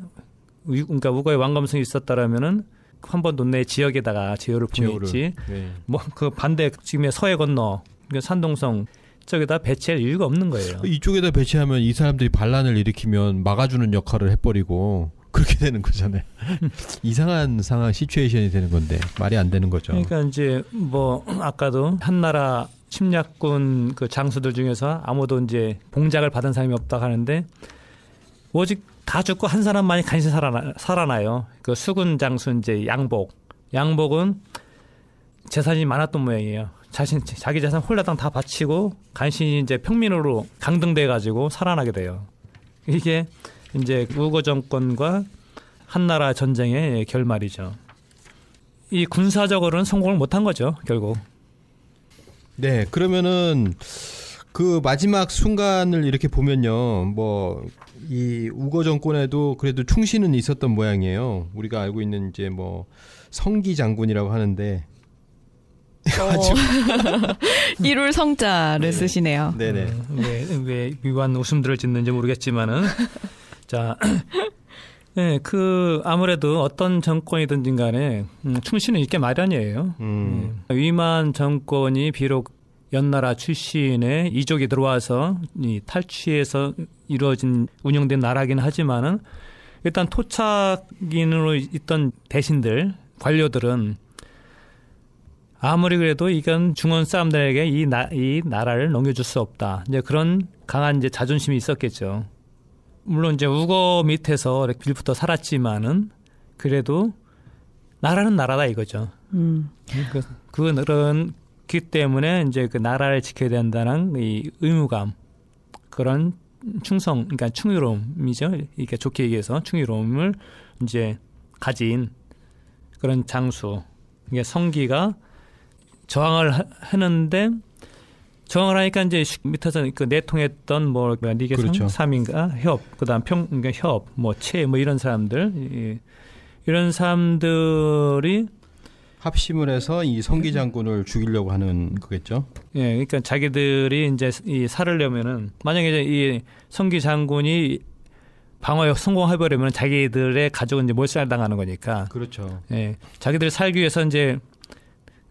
위, 그러니까 우거의 왕검성이 있었다라면은 한번 논내 지역에다가 제어를 보냈지. 네. 뭐그 반대 지금의 서해 건너 그러니까 산동성 쪽에다 배치할 이유가 없는 거예요. 그 이쪽에다 배치하면 이 사람들이 반란을 일으키면 막아주는 역할을 해버리고 그렇게 되는 거잖아요. 음. 이상한 상황 시츄에이션이 되는 건데 말이 안 되는 거죠. 그러니까 이제 뭐 아까도 한나라 침략군 그 장수들 중에서 아무도 이제 봉작을 받은 사람이 없다 고 하는데 오직 다 죽고 한 사람만이 간신히 살아나, 살아나요. 그 수군 장수 이제 양복. 양복은 재산이 많았던 모양이에요. 자신 자기 재산 홀라당 다 바치고 간신히 이제 평민으로 강등돼 가지고 살아나게 돼요. 이게 이제 우거 정권과 한나라 전쟁의 결말이죠. 이 군사적으로는 성공을 못한 거죠, 결국. 네, 그러면은 그 마지막 순간을 이렇게 보면요. 뭐 이 우거 정권에도 그래도 충신은 있었던 모양이에요. 우리가 알고 있는 이제 뭐 성기 장군이라고 하는데 어. 일울 성자를 네. 쓰시네요. 네네. 음, 왜, 왜 미관 웃음들을 짓는지 모르겠지만은 자. 네, 그 아무래도 어떤 정권이든지 간에 음, 충신은 있게 마련이에요. 음. 네. 위만 정권이 비록 연나라 출신의 이족이 들어와서 이 탈취해서 이루어진 운영된 나라긴 하지만은 일단 토착인으로 있던 대신들 관료들은 아무리 그래도 이건 중원 사람들에게 이, 나, 이 나라를 넘겨줄 수 없다. 이제 그런 강한 이제 자존심이 있었겠죠. 물론 이제 우거 밑에서 이렇게 빌부터 살았지만은 그래도 나라는 나라다 이거죠. 음. 그, 그런 그렇기 때문에 이제 그 나라를 지켜야 된다는 이 의무감 그런 충성, 그러니까 충유로움이죠. 이렇게 좋게 얘기해서 충유로움을 이제 가진 그런 장수. 이게 성기가 저항을 하, 했는데 저항을 하니까 이제 밑에서 그 내통했던 뭐 그러니까 니게 그렇죠. 삼인가 협, 그다음 평 그러니까 협, 뭐체뭐 뭐 이런 사람들 이, 이런 사람들이 합심을 해서 이 성기 장군을 죽이려고 하는 거겠죠. 예, 그러니까 자기들이 이제 이 살으려면은 만약에 이제 이 성기 장군이 방어에 성공해버리면 자기들의 가족은 이제 몰살당하는 거니까. 그렇죠. 예, 자기들 이 살기 위해서 이제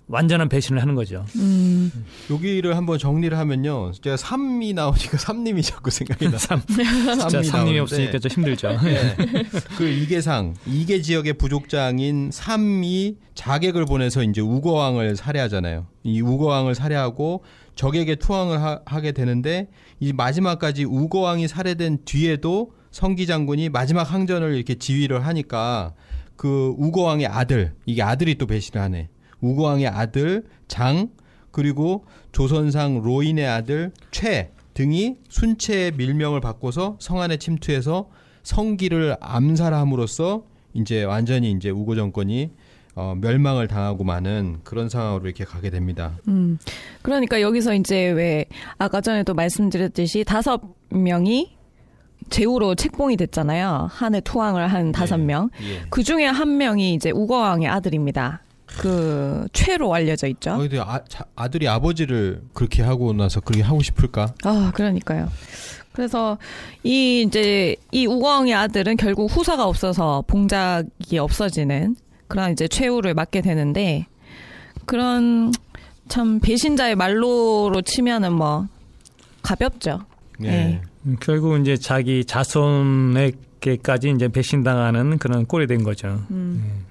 완전한 배신을 하는 거죠. 음. 여기를 한번 정리를 하면요. 제가 삼이 나오니까 삼님이 자꾸 생각이 나. 삼. 삼이 삼님이 없으니까 좀 네. 힘들죠. 네. 그 이계상 이계 지역의 부족장인 삼이 자객을 보내서 이제 우거왕을 살해하잖아요. 이 우거왕을 살해하고 적에게 투항을 하, 게 되는데 이 마지막까지 우거왕이 살해된 뒤에도 성기 장군이 마지막 항전을 이렇게 지휘를 하니까 그 우거왕의 아들 이게 아들이 또 배신을 하네. 우고왕의 아들 장 그리고 조선상 로인의 아들 최 등이 순채의 밀명을 바꿔서 성안에 침투해서 성기를 암살함으로써 이제 완전히 이제 우고 정권이 어, 멸망을 당하고 마는 그런 상황으로 이렇게 가게 됩니다. 음, 그러니까 여기서 이제 왜 아까 전에도 말씀드렸듯이 다섯 명이 제후로 책봉이 됐잖아요. 한해 투항을 한 다섯 네. 명. 예, 예. 그 중에 한 명이 이제 우거왕의 아들입니다. 그 최로 알려져 있죠. 어, 근데 아, 자, 아들이 아버지를 그렇게 하고 나서 그렇게 하고 싶을까? 아, 그러니까요. 그래서 이 이제 이 우광의 아들은 결국 후사가 없어서 봉작이 없어지는 그런 이제 최후를 맞게 되는데 그런 참 배신자의 말로로 치면은 뭐 가볍죠. 네. 네. 결국 이제 자기 자손에게까지 이제 배신당하는 그런 꼴이 된 거죠. 음. 네.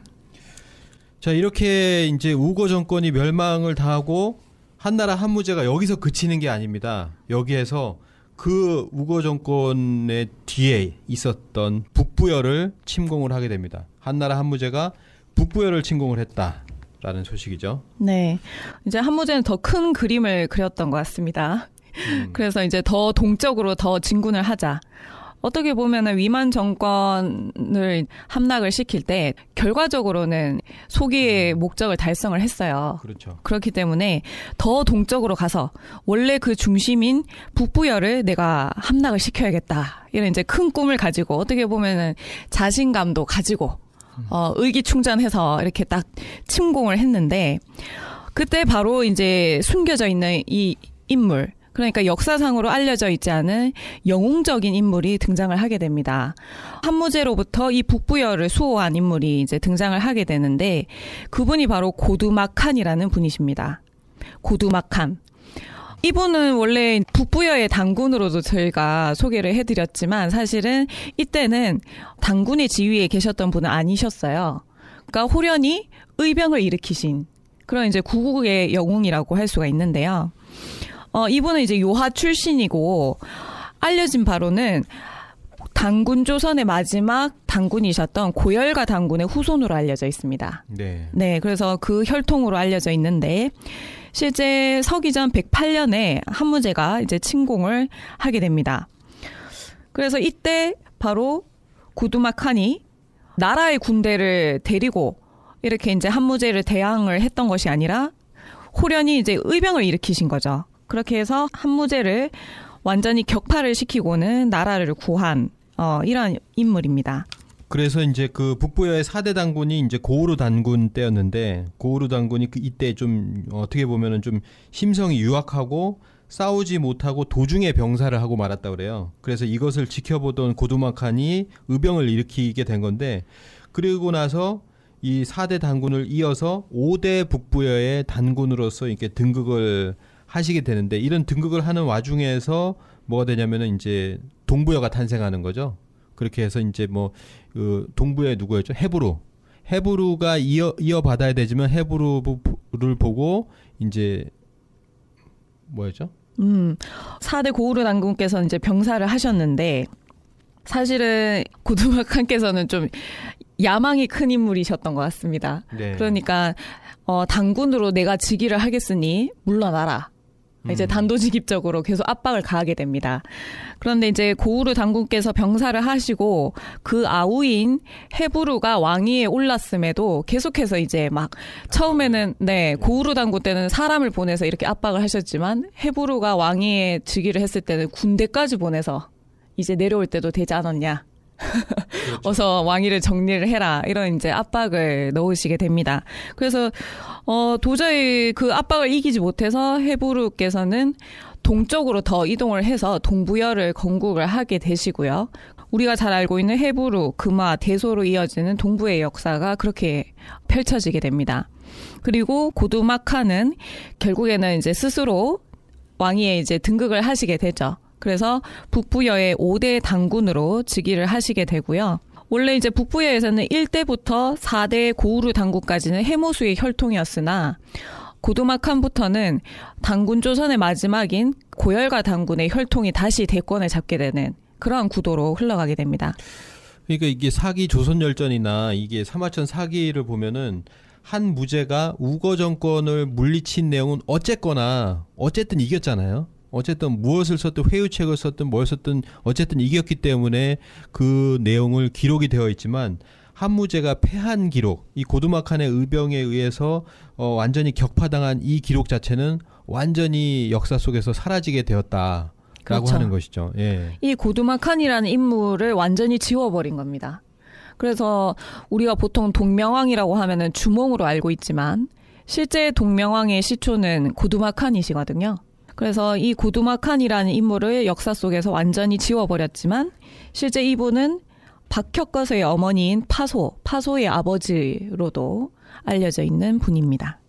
자, 이렇게 이제 우거 정권이 멸망을 당하고 한나라 한무제가 여기서 그치는 게 아닙니다. 여기에서 그 우거 정권의 뒤에 있었던 북부열을 침공을 하게 됩니다. 한나라 한무제가 북부열을 침공을 했다. 라는 소식이죠. 네. 이제 한무제는 더 큰 그림을 그렸던 것 같습니다. 음. 그래서 이제 더동적으로더 진군을 하자. 어떻게 보면은 위만 정권을 함락을 시킬 때 결과적으로는 소기의 음. 목적을 달성을 했어요. 그렇죠. 그렇기 때문에 더동적으로 가서 원래 그 중심인 북부열을 내가 함락을 시켜야겠다. 이런 이제 큰 꿈을 가지고 어떻게 보면은 자신감도 가지고 음. 어 의기충전해서 이렇게 딱 침공을 했는데 그때 바로 이제 숨겨져 있는 이 인물 그러니까 역사상으로 알려져 있지 않은 영웅적인 인물이 등장을 하게 됩니다. 한무제로부터 이 북부열을 수호한 인물이 이제 등장을 하게 되는데 그분이 바로 고두막한이라는 분이십니다. 고두막한 이분은 원래 북부여의 당군으로도 저희가 소개를 해드렸지만 사실은 이때는 당군의 지위에 계셨던 분은 아니셨어요. 그러니까 호련이 의병을 일으키신 그런 이제 구국의 영웅이라고 할 수가 있는데요. 어, 이분은 이제 요하 출신이고 알려진 바로는 당군 조선의 마지막 당군이셨던 고열가 당군의 후손으로 알려져 있습니다. 네. 네, 그래서 그 혈통으로 알려져 있는데 실제 서기전 108년에 한무제가 이제 침공을 하게 됩니다. 그래서 이때 바로 구두마 칸이 나라의 군대를 데리고 이렇게 이제 한무제를 대항을 했던 것이 아니라 호련이 이제 의병을 일으키신 거죠. 그렇게 해서 한무제를 완전히 격파를 시키고는 나라를 구한 어, 이런 인물입니다. 그래서 이제 그 북부여의 사대 단군이 이제 고우루 단군 때였는데 고우루 단군이 그 이때 좀 어떻게 보면은 좀 심성이 유약하고 싸우지 못하고 도중에 병사를 하고 말았다 그래요. 그래서 이것을 지켜보던 고두마칸이 의병을 일으키게 된 건데 그리고 나서 이사대 단군을 이어서 오대 북부여의 단군으로서 이렇게 등극을 하시게 되는데 이런 등극을 하는 와중에서 뭐가 되냐면은 이제 동부여가 탄생하는 거죠. 그렇게 해서 이제 뭐 그동부여 누구였죠? 헤브루. 헤브루가 이어 이어받아야 되지만 헤브루를 보고 이제 뭐였죠? 음. 4대 고우르 당군께서는 이제 병사를 하셨는데 사실은 고두마 칸께서는 좀 야망이 큰 인물이셨던 것 같습니다. 네. 그러니까 어, 당군으로 내가 즉위를 하겠으니 물러나라. 이제 음. 단도직입적으로 계속 압박을 가하게 됩니다. 그런데 이제 고우르 당국께서 병사를 하시고 그 아우인 헤브루가 왕위에 올랐음에도 계속해서 이제 막 처음에는 네 고우르 당국 때는 사람을 보내서 이렇게 압박을 하셨지만 헤브루가 왕위에 즉위를 했을 때는 군대까지 보내서 이제 내려올 때도 되지 않았냐. 그렇죠. 어서 왕위를 정리를 해라 이런 이제 압박을 넣으시게 됩니다. 그래서 어, 도저히 그 압박을 이기지 못해서 헤부르께서는 동쪽으로 더 이동을 해서 동부열을 건국을 하게 되시고요. 우리가 잘 알고 있는 헤부르 금화, 대소로 이어지는 동부의 역사가 그렇게 펼쳐지게 됩니다. 그리고 고두마카는 결국에는 이제 스스로 왕위에 이제 등극을 하시게 되죠. 그래서 북부여의 5대 당군으로 즉위를 하시게 되고요. 원래 이제 북부야에서는 1대부터 4대 고우루 당구까지는 해모수의 혈통이었으나 고도마 칸부터는 당군 조선의 마지막인 고열가 당군의 혈통이 다시 대권을 잡게 되는 그러한 구도로 흘러가게 됩니다. 그러니까 이게 사기 조선 열전이나 이게 사마천 사기를 보면은 한 무제가 우거 정권을 물리친 내용은 어쨌거나 어쨌든 이겼잖아요. 어쨌든 무엇을 썼든 회유책을 썼든 뭘 썼든 어쨌든 이겼기 때문에 그 내용을 기록이 되어 있지만 한무제가 패한 기록, 이 고두마칸의 의병에 의해서 어, 완전히 격파당한 이 기록 자체는 완전히 역사 속에서 사라지게 되었다라고 그렇죠. 하는 것이죠. 예. 이 고두마칸이라는 인물을 완전히 지워버린 겁니다. 그래서 우리가 보통 동명왕이라고 하면은 주몽으로 알고 있지만 실제 동명왕의 시초는 고두마칸이시거든요. 그래서 이 고두마 칸이라는 인물을 역사 속에서 완전히 지워버렸지만 실제 이분은 박혁거서의 어머니인 파소, 파소의 아버지로도 알려져 있는 분입니다.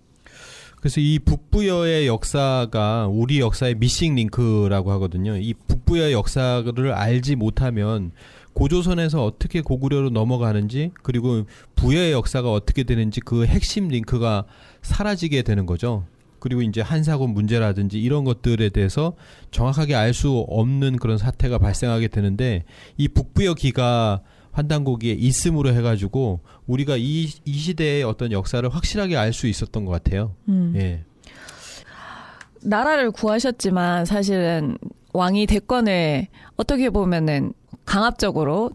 그래서 이 북부여의 역사가 우리 역사의 미싱 링크라고 하거든요. 이 북부여 의 역사를 알지 못하면 고조선에서 어떻게 고구려로 넘어가는지 그리고 부여의 역사가 어떻게 되는지 그 핵심 링크가 사라지게 되는 거죠. 그리고 이제 한사고 문제라든지 이런 것들에 대해서 정확하게 알 수 없는 그런 사태가 발생하게 되는데 이 북부여기가 환단고기에 있음으로 해가지고 우리가 이, 이 시대의 어떤 역사를 확실하게 알 수 있었던 것 같아요. 음. 예. 나라를 구하셨지만 사실은 왕이 대권에 어떻게 보면은 강압적으로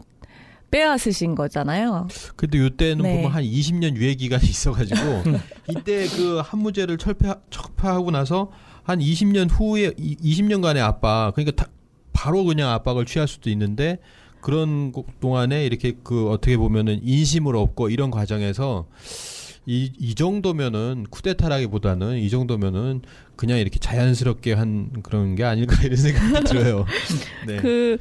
빼앗으신 거잖아요. 근데 이때는 네. 보면 한 20년 유예 기간이 있어가지고 음. 이때 그 한무제를 철폐 철폐하고 나서 한 20년 후에 20년간의 압박 그러니까 다, 바로 그냥 압박을 취할 수도 있는데 그런 동안에 이렇게 그 어떻게 보면은 인심을 얻고 이런 과정에서 이, 이 정도면은 쿠데타라기보다는 이 정도면은 그냥 이렇게 자연스럽게 한 그런 게 아닐까 이런 생각이 들어요. 네. 그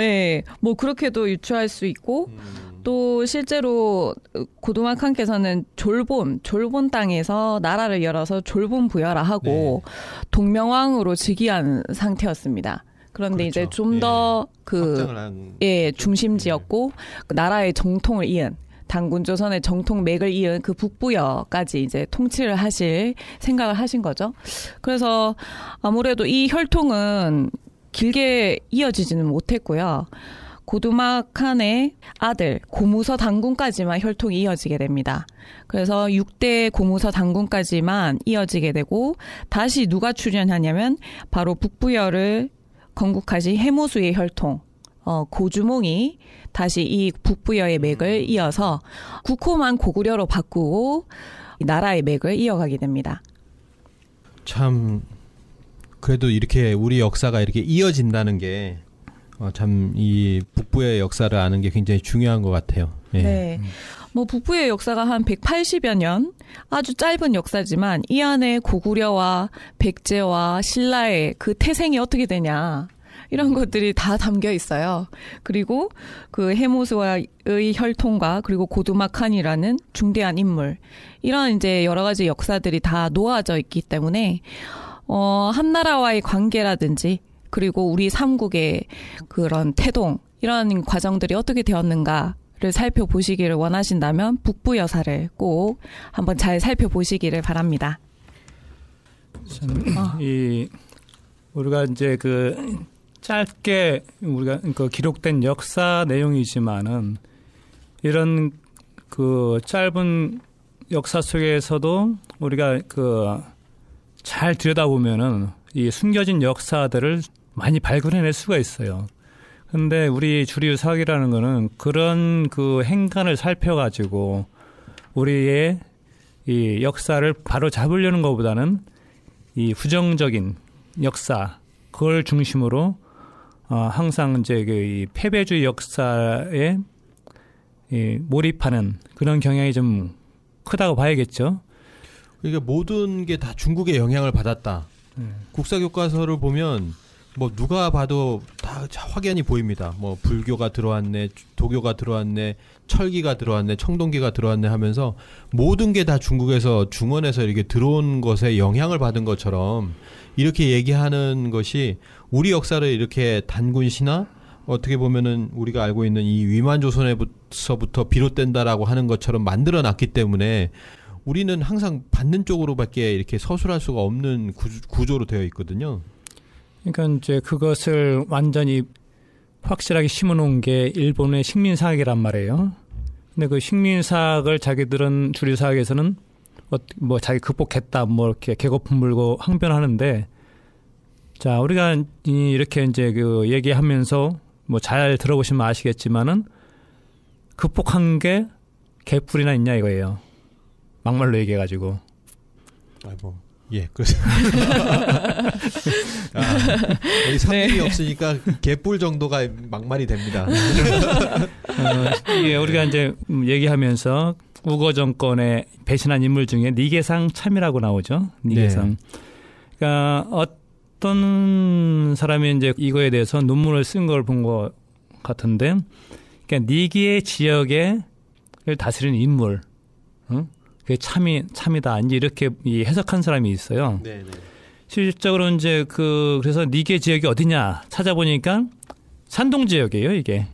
예, 뭐 그렇게도 유추할 수 있고 음. 또 실제로 고등학 칸께서는 졸본 졸본 땅에서 나라를 열어서 졸본 부여라 하고 네. 동명왕으로 즉위한 상태였습니다. 그런데 그렇죠. 이제 좀 더그 예. 그 예, 중심지였고 네. 나라의 정통을 이은 당군 조선의 정통 맥을 이은 그 북부여까지 이제 통치를 하실 생각을 하신 거죠. 그래서 아무래도 이 혈통은 길게 이어지지는 못했고요. 고두마 칸의 아들 고무서 당군까지만 혈통이 이어지게 됩니다. 그래서 6대 고무서 당군까지만 이어지게 되고 다시 누가 출연하냐면 바로 북부열을 건국하신 해모수의 혈통 어, 고주몽이 다시 이 북부여의 맥을 이어서 국호만 고구려로 바꾸고 나라의 맥을 이어가게 됩니다. 참 그래도 이렇게 우리 역사가 이렇게 이어진다는 게 어, 참 이 북부의 역사를 아는 게 굉장히 중요한 것 같아요. 예. 네. 뭐 북부의 역사가 한 180여 년 아주 짧은 역사지만 이 안에 고구려와 백제와 신라의 그 태생이 어떻게 되냐 이런 것들이 다 담겨 있어요. 그리고 그해모수와의 혈통과 그리고 고두마칸이라는 중대한 인물 이런 이제 여러 가지 역사들이 다 놓아져 있기 때문에 어, 한나라와의 관계라든지 그리고 우리 삼국의 그런 태동 이런 과정들이 어떻게 되었는가 를 살펴보시기를 원하신다면 북부 여사를 꼭 한번 잘 살펴보시기를 바랍니다. 이 우리가 이제 그 짧게 우리가 그 기록된 역사 내용이지만은 이런 그 짧은 역사 속에서도 우리가 그잘 들여다보면은 이 숨겨진 역사들을 많이 발굴해낼 수가 있어요. 근데 우리 주류 사학이라는 거는 그런 그 행간을 살펴가지고 우리의 이 역사를 바로 잡으려는 것보다는 이 부정적인 역사 그걸 중심으로 어, 항상 이제 그 이 패배주의 역사에 이 몰입하는 그런 경향이 좀 크다고 봐야겠죠. 그러니까 모든 게 다 중국의 영향을 받았다. 음. 네. 국사 교과서를 보면 뭐 누가 봐도 다 확연히 보입니다. 뭐 불교가 들어왔네, 도교가 들어왔네, 철기가 들어왔네, 청동기가 들어왔네 하면서 모든 게 다 중국에서 중원에서 이렇게 들어온 것에 영향을 받은 것처럼 이렇게 얘기하는 것이 우리 역사를 이렇게 단군시나 어떻게 보면은 우리가 알고 있는 이 위만 조선에서부터 비롯된다라고 하는 것처럼 만들어 놨기 때문에 우리는 항상 받는 쪽으로밖에 이렇게 서술할 수가 없는 구조, 로 되어 있거든요. 그러니까 이제 그것을 완전히 확실하게 심어놓은 게 일본의 식민사학이란 말이에요. 근데 그 식민사학을 자기들은 주류사학에서는 뭐 자기 극복했다 뭐 이렇게 개고품 물고 항변하는데 자 우리가 이렇게 이제 그 얘기하면서 뭐 잘 들어보시면 아시겠지만은 극복한 게 개뿔이나 있냐 이거예요. 막말로 얘기해가지고. 아이고. 예, 그래서 아, 여기 상식이 네. 없으니까 개뿔 정도가 막말이 됩니다. 어, 예, 우리가 네. 이제 얘기하면서 우거 정권의 배신한 인물 중에 니게상 참이라고 나오죠. 니게상. 네. 그러니까 어떤 사람이 이제 이거에 대해서 논문을 쓴 걸 본 것 같은데, 그러니까 니기의 지역에 다스리는 인물. 그게 참이 참이다 아니 이렇게 이 해석한 사람이 있어요. 네네. 네. 실질적으로 이제 그 그래서 니게 지역이 어디냐 찾아보니까 산동 지역이에요 이게.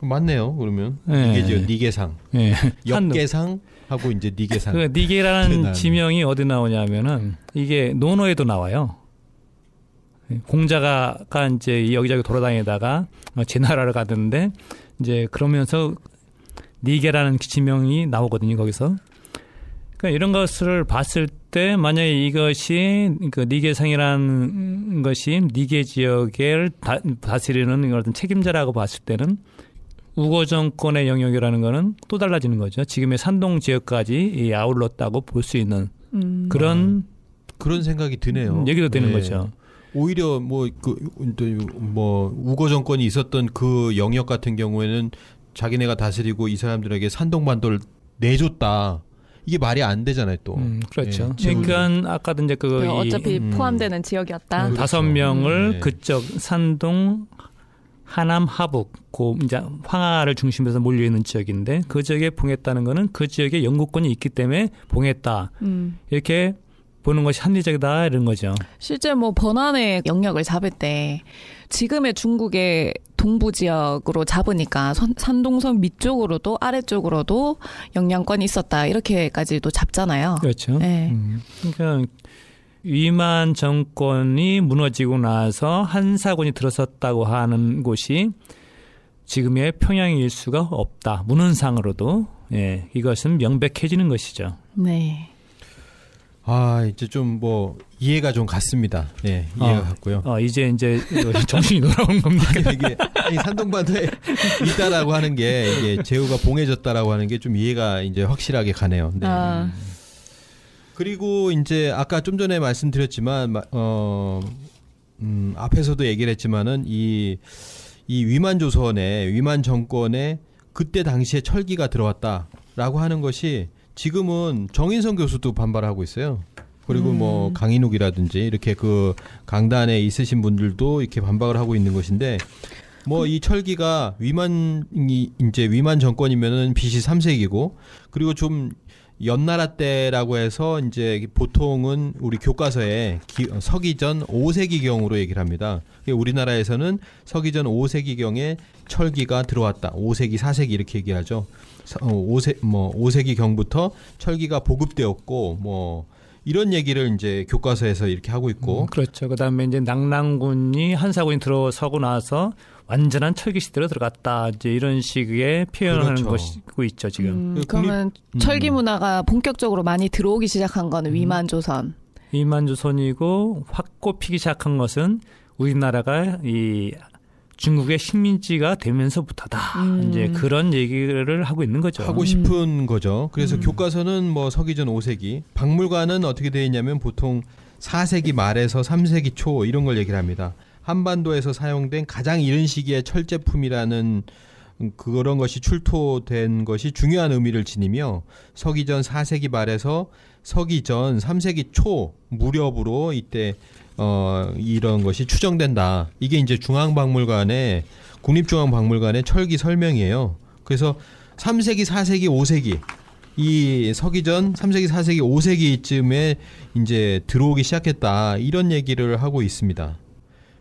맞네요. 그러면 니게지요. 니게상. 네. 네. 역계상 하고 이제 니게상. 그 니게라는 지명이 어디 나오냐면은 이게 논어에도 나와요. 공자가 이제 여기저기 돌아다니다가 제 나라를 가는데 이제 그러면서 니게라는 지명이 나오거든요. 거기서 그러니까 이런 것을 봤을 때 만약에 이것이 그 니게상이라는 음. 것이 니게 지역을 다, 스리는 어떤 책임자라고 봤을 때는 우거 정권의 영역이라는 거는 또 달라지는 거죠. 지금의 산동 지역까지 이 아울렀다고 볼 수 있는 음. 그런 아, 그런 생각이 드네요. 음, 얘기도 되는 네. 거죠. 오히려 뭐그뭐 그, 뭐 우거 정권이 있었던 그 영역 같은 경우에는 자기네가 다스리고 이 사람들에게 산동반도를 내줬다. 이게 말이 안 되잖아요 또. 음, 그렇죠. 예, 음. 그러니까 아까도 이제 그 어차피 이, 음. 포함되는 지역이었다. 음, 다섯 그렇죠. 명을 음, 그쪽 산동 하남 하북 고 이제 황하를 중심으로 서 몰려 있는 지역인데 그 지역에 봉했다는 거는 그 지역에 영국권이 있기 때문에 봉했다. 이렇게 보는 것이 합리적이다 이런 거죠. 실제 뭐 번안의 영역을 잡을 때 지금의 중국의 동부 지역으로 잡으니까 선, 산동성 밑쪽으로도 아래쪽으로도 영향권이 있었다 이렇게까지도 잡잖아요. 그렇죠. 네. 음. 그러니까 위만 정권이 무너지고 나서 한사군이 들어섰다고 하는 곳이 지금의 평양일 수가 없다. 문헌상으로도 예, 이것은 명백해지는 것이죠. 네. 아 이제 좀 뭐 이해가 좀 갔습니다. 예, 이해가 아, 갔고요. 아 이제 이제 정신이 돌아온 겁니다. 아니, 이게 아니, 산동반도에 있다라고 하는 게 이게 제우가 봉해졌다라고 하는 게 좀 이해가 이제 확실하게 가네요. 네. 아. 그리고 이제 아까 좀 전에 말씀드렸지만 어 음, 앞에서도 얘기를 했지만은 이 이 위만 조선의 위만 정권에 그때 당시에 철기가 들어왔다라고 하는 것이 지금은 정인성 교수도 반발하고 있어요. 그리고 뭐 음. 뭐 강인욱이라든지 이렇게 그 강단에 있으신 분들도 이렇게 반박을 하고 있는 것인데 뭐이 그 음. 철기가 위만이 이제 위만 정권이면은 BC 3세기고 그리고 좀 연나라 때라고 해서 이제 보통은 우리 교과서에 기, 서기전 5세기경으로 얘기를 합니다. 우리나라에서는 서기전 5세기경에 철기가 들어왔다. 5세기, 4세기 이렇게 얘기하죠. 5세 어, 뭐 5세기 경부터 철기가 보급되었고 뭐 이런 얘기를 이제 교과서에서 이렇게 하고 있고 음, 그렇죠. 그다음에 이제 낙랑군이 한사군이 들어서고 나서 완전한 철기 시대로 들어갔다 이제 이런 식의 표현을는 그렇죠. 것이고 있죠 지금. 음, 그 그러면 음. 철기 문화가 본격적으로 많이 들어오기 시작한 거는 음. 위만 조선. 위만 조선이고 확고 피기 시작한 것은 우리나라가 이 중국의 식민지가 되면서부터다. 음. 이제 그런 얘기를 하고 있는 거죠. 하고 싶은 음. 거죠. 그래서 음. 교과서는 뭐 서기전 5세기, 박물관은 어떻게 되어 있냐면 보통 4세기 말에서 3세기 초 이런 걸 얘기를 합니다. 한반도에서 사용된 가장 이른 시기의 철제품이라는 그런 것이 출토된 것이 중요한 의미를 지니며 서기전 4세기 말에서 서기전 3세기 초 무렵으로 이때 어, 이런 것이 추정된다. 이게 이제 중앙박물관의 국립중앙박물관의 철기 설명이에요. 그래서 3세기, 4세기, 5세기 이 서기전 3세기, 4세기, 5세기쯤에 이제 들어오기 시작했다. 이런 얘기를 하고 있습니다.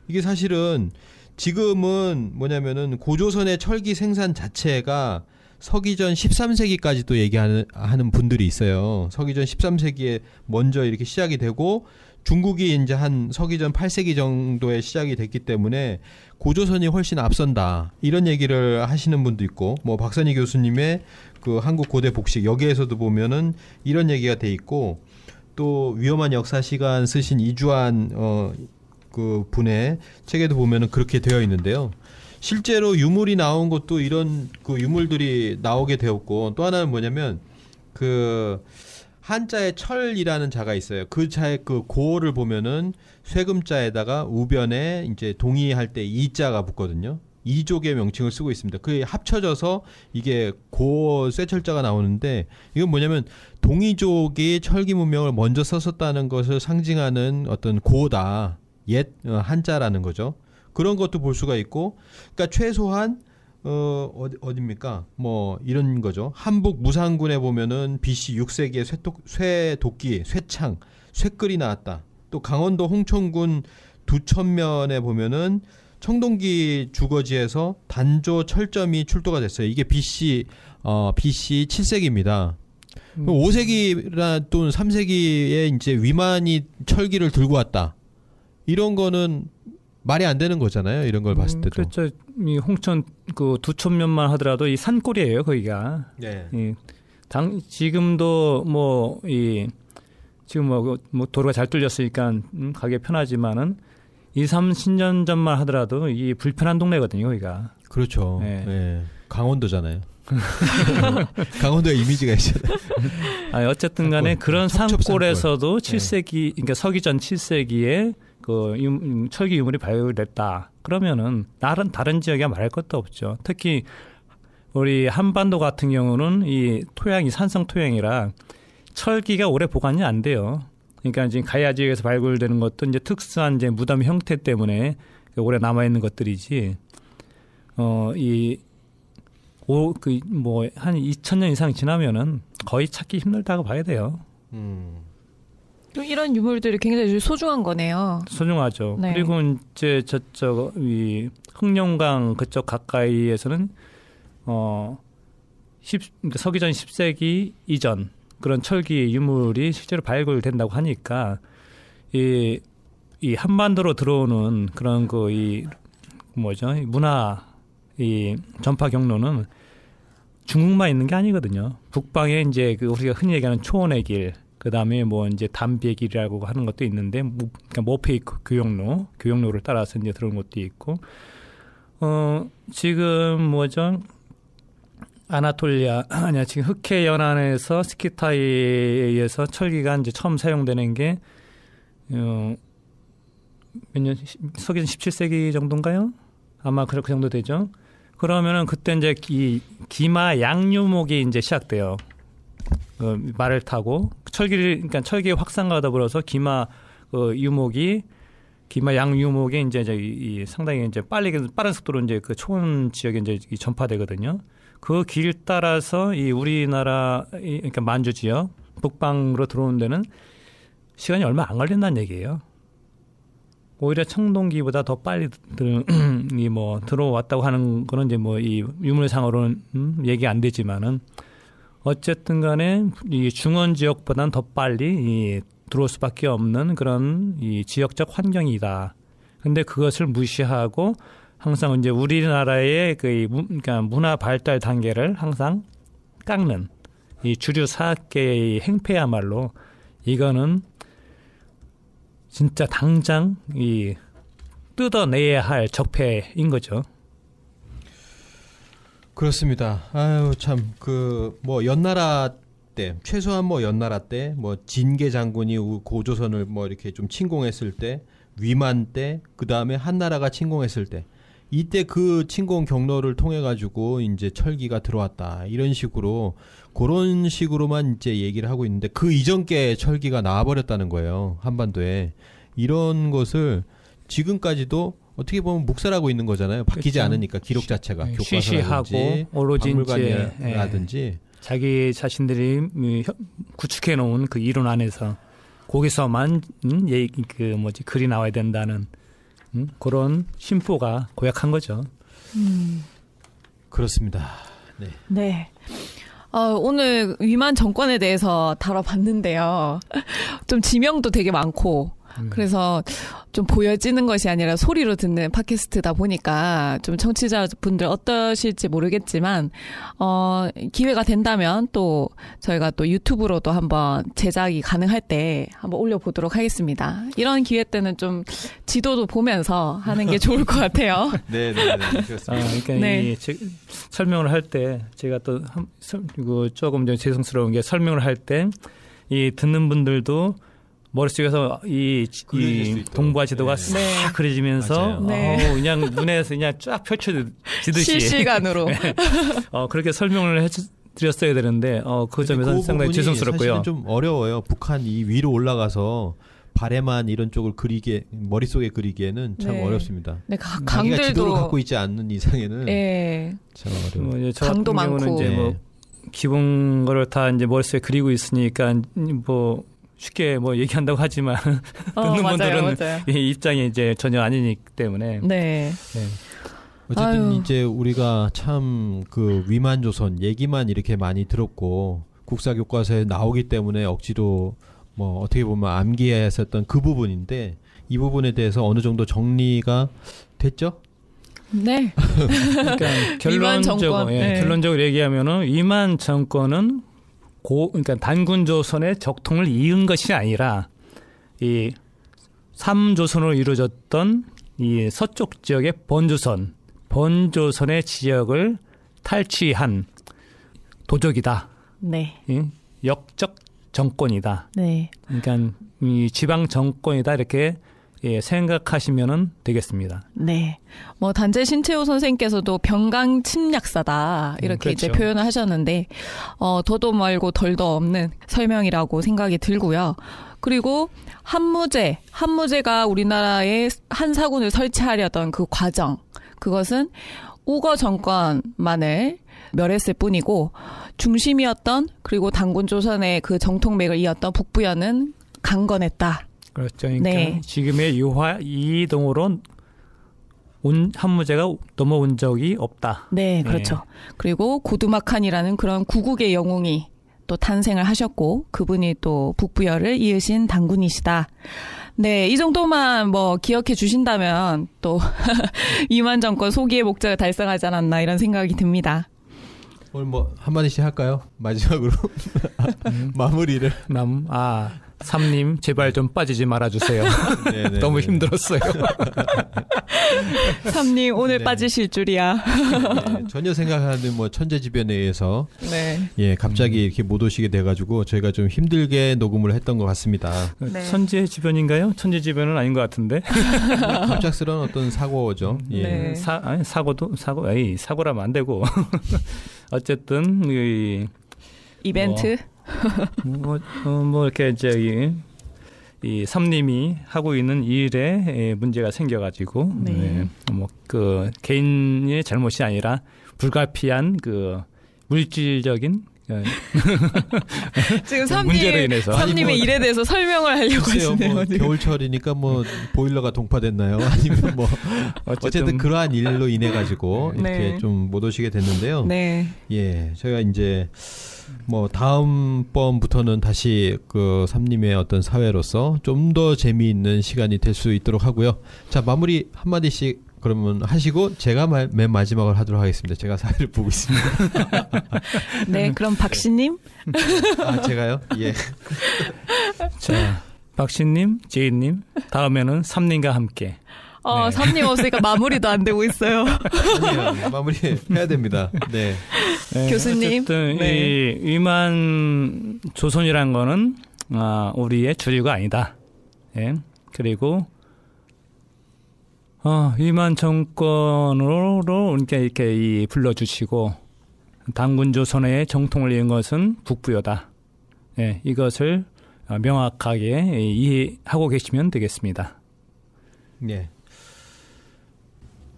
이게 사실은 지금은 뭐냐면은 고조선의 철기 생산 자체가 서기전 13세기까지도 얘기하는 분들이 있어요. 서기전 13세기에 먼저 이렇게 시작이 되고 중국이 이제 한 서기전 8세기 정도에 시작이 됐기 때문에 고조선이 훨씬 앞선다 이런 얘기를 하시는 분도 있고 뭐 박선희 교수님의 그 한국 고대 복식 여기에서도 보면은 이런 얘기가 돼 있고 또 위험한 역사 시간 쓰신 이주한 어 그 분의 책에도 보면은 그렇게 되어 있는데요. 실제로 유물이 나온 것도 이런 그 유물들이 나오게 되었고 또 하나는 뭐냐면 그 한자에 철이라는 자가 있어요. 그 자의 그고를 보면은 쇠금자에다가 우변에 이제 동의할 때 이자가 붙거든요. 이족의 명칭을 쓰고 있습니다. 그게 합쳐져서 이게 고 쇠철자가 나오는데 이건 뭐냐면 동이족이 철기 문명을 먼저 썼었다는 것을 상징하는 어떤 고다 옛 어, 한자라는 거죠. 그런 것도 볼 수가 있고, 그러니까 최소한 어, 어디, 어딥니까? 뭐, 이런 거죠. 한북 무상군에 보면은 BC 6세기의 쇠독, 쇠도끼, 쇠창, 쇠끌이 나왔다. 또 강원도 홍천군 두천면에 보면은 청동기 주거지에서 단조 철점이 출도가 됐어요. 이게 BC, 어, BC 7세기입니다. 음. 5세기라 또는 3세기에 이제 위만이 철기를 들고 왔다. 이런 거는 말이 안 되는 거잖아요. 이런 걸 봤을 음, 때도. 그렇죠. 이 홍천 그 두천면만 하더라도 이 산골이에요. 거기가. 네. 이 당, 지금도 뭐 이 지금 뭐, 뭐 도로가 잘 뚫렸으니까 음, 가기 편하지만은 2, 30년 전만 하더라도 이 불편한 동네거든요. 거기가. 그렇죠. 네. 네. 강원도잖아요. 강원도의 이미지가 있잖아요. 아, 어쨌든 간에 산골, 그런 산골, 에서도 산골. 7세기, 그러니까 서기 전 7세기에 그 철기 유물이 발굴됐다. 그러면은 다른 다른 지역에 말할 것도 없죠. 특히 우리 한반도 같은 경우는 이 토양이 산성 토양이라 철기가 오래 보관이 안 돼요. 그러니까 지금 가야 지역에서 발굴되는 것도 이제 특수한 이제 무덤 형태 때문에 오래 남아 있는 것들이지. 어, 이오그뭐한 2000년 이상 지나면은 거의 찾기 힘들다고 봐야 돼요. 음. 이런 유물들이 굉장히 소중한 거네요. 소중하죠. 네. 그리고 이제 저쪽 이 흑룡강 그쪽 가까이에서는 어 10, 그러니까 서기전 10세기 이전 그런 철기 유물이 실제로 발굴된다고 하니까 이, 이 한반도로 들어오는 그런 그 이 뭐죠 이 문화 이 전파 경로는 중국만 있는 게 아니거든요. 북방에 이제 그 우리가 흔히 얘기하는 초원의 길 그다음에 뭐 이제 담배길이라고 하는 것도 있는데 뭐, 그러니까 모페이크 교역로 교역로를 따라서 이제 들어온 것도 있고 어 지금 뭐죠 아나톨리아 아니야 지금 흑해 연안에서 스키타에 이서 철기가 이제 처음 사용되는 게 어, 몇년 서기전 17세기 정도인가요? 아마 그렇게 그 정도 되죠. 그러면은 그때 이제 이 기마 양유목이 이제 시작돼요. 그 말을 타고 철길 그러니까 철기의 확산과 더불어서 기마 그 유목이 기마 양 유목에 이제 이제 이 상당히 이제 빨리 빠른 속도로 이제 그 초원 지역에 이제 전파되거든요. 그 길 따라서 이 우리나라 그러니까 만주 지역 북방으로 들어오는 데는 시간이 얼마 안 걸린다는 얘기예요. 오히려 청동기보다 더 빨리 이 뭐 들어왔다고 하는 거는 이제 뭐 이 유물상으로는 음, 얘기 안 되지만은 어쨌든 간에 이 중원 지역보다는 더 빨리 이 들어올 수밖에 없는 그런 이 지역적 환경이다. 근데 그것을 무시하고 항상 이제 우리나라의 그 그러니까 문화 발달 단계를 항상 깎는 이 주류 사학계의 행패야말로 이거는 진짜 당장 이 뜯어내야 할 적폐인 거죠. 그렇습니다. 아유 참 그 뭐 연나라 때 최소한 뭐 연나라 때 뭐 진계 장군이 고조선을 뭐 이렇게 좀 침공했을 때 위만 때 그다음에 한나라가 침공했을 때 이때 그 침공 경로를 통해 가지고 이제 철기가 들어왔다 이런 식으로 그런 식으로만 이제 얘기를 하고 있는데 그 이전 께 철기가 나와버렸다는 거예요 한반도에 이런 것을 지금까지도 어떻게 보면 묵살하고 있는 거잖아요. 바뀌지 그렇죠. 않으니까 기록 자체가 네, 쉬쉬하고 오로지 박물관이라든지 예, 자기 자신들이 음, 구축해 놓은 그 이론 안에서 거기서만 음, 얘기 예, 그 뭐지 글이 나와야 된다는 음, 그런 심보가 고약한 거죠. 음. 그렇습니다. 네. 네. 어, 오늘 위만 정권에 대해서 다뤄봤는데요. 좀 지명도 되게 많고 음. 그래서 좀 보여지는 것이 아니라 소리로 듣는 팟캐스트다 보니까 좀 청취자분들 어떠실지 모르겠지만 어 기회가 된다면 또 저희가 또 유튜브로도 한번 제작이 가능할 때 한번 올려 보도록 하겠습니다. 이런 기회 때는 좀 지도도 보면서 하는 게 좋을 것 같아요. 네, 네, 네. 그렇습니다. 아, 그러니까 네. 이 제, 설명을 할 때 제가 또 한, 설, 조금 좀 죄송스러운 게 설명을 할 때 이 듣는 분들도 머릿속에서 이, 이 동부와 지도가 네. 싹 그려지면서 어, 네. 어, 그냥 눈에서 그냥 쫙 펼쳐지듯이 실시간으로 어, 그렇게 설명을 해 드렸어야 되는데 어, 그 점에서 그 상당히 죄송스럽고요. 좀 어려워요. 북한이 위로 올라가서 발에만 이런 쪽을 그리게 머릿속에 그리기에는 참 네. 어렵습니다. 네, 가, 강들도 지도를 갖고 있지 않는 이상에는 네. 참 어려워요. 뭐 저 강도 많고 이제 뭐 네. 기본 거를 다 이제 머릿속에 그리고 있으니까 뭐 쉽게 뭐 얘기한다고 하지만 어, 듣는 맞아요, 분들은 맞아요. 이 입장이 이제 전혀 아니기 때문에 네. 네. 어쨌든 아유. 이제 우리가 참 그 위만 조선 얘기만 이렇게 많이 들었고 국사 교과서에 나오기 때문에 억지로 뭐 어떻게 보면 암기해야 했었던 그 부분인데 이 부분에 대해서 어느 정도 정리가 됐죠? 네. 그러니까 결론적으로 예, 네. 예, 결론적으로 얘기하면은 위만 정권은 고 그러니까 단군 조선의 적통을 이은 것이 아니라 이 삼조선으로 이루어졌던 이 서쪽 지역의 본조선본조선의 지역을 탈취한 도적이다. 네. 이 역적 정권이다. 네. 그러니까 이 지방 정권이다 이렇게 예, 생각하시면 되겠습니다. 네. 뭐 단재 신채호 선생께서도 병강 침략사다 음, 이렇게 음, 이제 그렇죠. 표현을 하셨는데 어 더도 말고 덜도 없는 설명이라고 생각이 들고요. 그리고 한무제, 한무제가 우리나라에 한사군을 설치하려던 그 과정 그것은 우거 정권만을 멸했을 뿐이고 중심이었던 그리고 당군 조선의 그 정통맥을 이었던 북부연은 강건했다. 그렇죠. 그러니까 네. 지금의 유화 이동으론 온, 한무제가 넘어온 적이 없다. 네, 네. 그렇죠. 네. 그리고 고두마칸이라는 그런 구국의 영웅이 또 탄생을 하셨고 그분이 또 북부열을 이으신 당군이시다. 네, 이 정도만 뭐 기억해 주신다면 또 이만 정권 소기의 목적을 달성하지 않았나 이런 생각이 듭니다. 오늘 뭐 한마디씩 할까요? 마지막으로 음. 마무리를. 남, 아. 삼님 제발 좀 빠지지 말아주세요. 네, 네, 네. 너무 힘들었어요. 삼님 오늘 네. 빠지실 줄이야. 네, 전혀 생각하는 뭐 천재지변에 의해서 네. 예 갑자기 이렇게 못 오시게 돼가지고 저희가 좀 힘들게 녹음을 했던 것 같습니다. 천재지변인가요? 천재지변은 아닌 것 같은데. 갑작스러운 어떤 사고죠. 예. 사 아니, 사고도 사고 에이 사고라면 안 되고 어쨌든 이 이벤트. 뭐, 뭐, 어, 뭐 이렇게 저기 이 삼님이 하고 있는 일에 예, 문제가 생겨가지고 네. 네. 예, 뭐그 개인의 잘못이 아니라 불가피한 그 물질적인 예. 지금 문제 인해서 삼님의 뭐, 일에 대해서 설명을 하려고 하시네요. 뭐 겨울철이니까 뭐 보일러가 동파됐나요? 아니면 뭐 어쨌든, 어쨌든 그러한 일로 인해 가지고 네. 이렇게 네. 좀못 오시게 됐는데요. 네. 예, 저희가 이제 뭐 다음 번부터는 다시 그 삼님의 어떤 사회로서 좀 더 재미있는 시간이 될 수 있도록 하고요. 자 마무리 한 마디씩 그러면 하시고 제가 말, 맨 마지막을 하도록 하겠습니다. 제가 사회를 보고 있습니다. 네, 그럼 박씨님. 아 제가요? 예. 자 박씨님, 제이님 다음에는 삼님과 함께 어, 네. 삼님 없으니까 마무리도 안 되고 있어요. 아니요, 마무리 해야 됩니다. 네. 네 교수님. 어쨌든 네. 이 위만 조선이란 거는 아, 우리의 주류가 아니다. 예. 그리고 어, 위만 정권으로 이렇게 이렇게 이 불러주시고 당군 조선의 정통을 이은 것은 북부여다. 예, 이것을 명확하게 이해하고 계시면 되겠습니다. 네.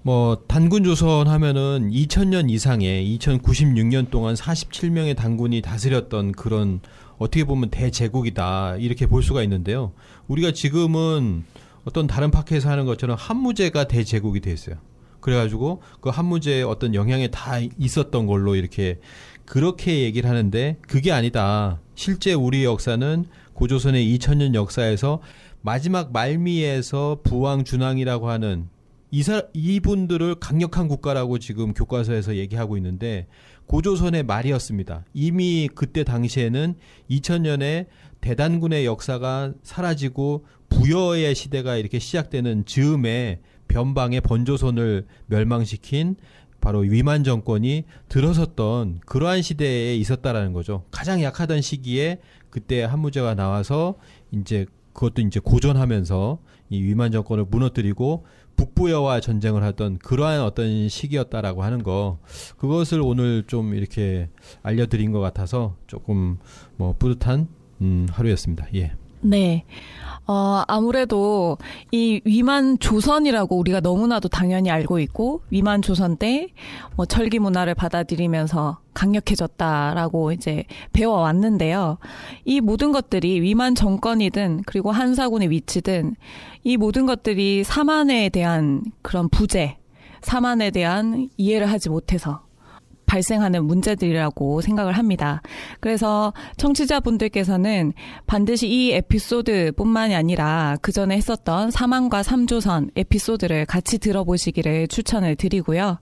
뭐 단군 조선 하면은 2000년 이상에 2096년 동안 47명의 단군이 다스렸던 그런 어떻게 보면 대제국이다 이렇게 볼 수가 있는데요. 우리가 지금은 어떤 다른 파크에서 하는 것처럼 한무제가 대제국이 됐어요 그래가지고 그 한무제의 어떤 영향이 다 있었던 걸로 이렇게 그렇게 얘기를 하는데 그게 아니다. 실제 우리 역사는 고조선의 2000년 역사에서 마지막 말미에서 부왕 준왕이라고 하는 이사, 이분들을 강력한 국가라고 지금 교과서에서 얘기하고 있는데 고조선의 말이었습니다. 이미 그때 당시에는 2000년에 대단군의 역사가 사라지고 부여의 시대가 이렇게 시작되는 즈음에 변방의 번조선을 멸망시킨 바로 위만 정권이 들어섰던 그러한 시대에 있었다라는 거죠. 가장 약하던 시기에 그때 한무제가 나와서 이제 그것도 이제 고전하면서 이 위만 정권을 무너뜨리고 북부여와 전쟁을 하던 그러한 어떤 시기였다라고 하는 거 그것을 오늘 좀 이렇게 알려드린 것 같아서 조금 뭐 뿌듯한 음, 하루였습니다. 예. 네. 어, 아무래도 이 위만 조선이라고 우리가 너무나도 당연히 알고 있고, 위만 조선 때 뭐 철기 문화를 받아들이면서 강력해졌다라고 이제 배워왔는데요. 이 모든 것들이 위만 정권이든 그리고 한사군의 위치든 이 모든 것들이 사만에 대한 그런 부재, 사만에 대한 이해를 하지 못해서 발생하는 문제들이라고 생각을 합니다. 그래서 청취자분들께서는 반드시 이 에피소드뿐만이 아니라 그 전에 했었던 사망과 삼조선 에피소드를 같이 들어보시기를 추천을 드리고요.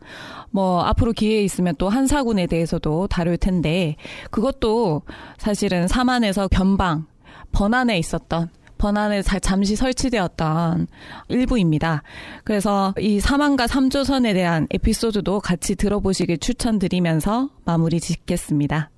뭐 앞으로 기회 있으면 또 한사군에 대해서도 다룰 텐데 그것도 사실은 사만에서 변방 번안에 있었던 번안에 잠시 설치되었던 일부입니다. 그래서 이 사망과 삼조선에 대한 에피소드도 같이 들어보시길 추천드리면서 마무리 짓겠습니다.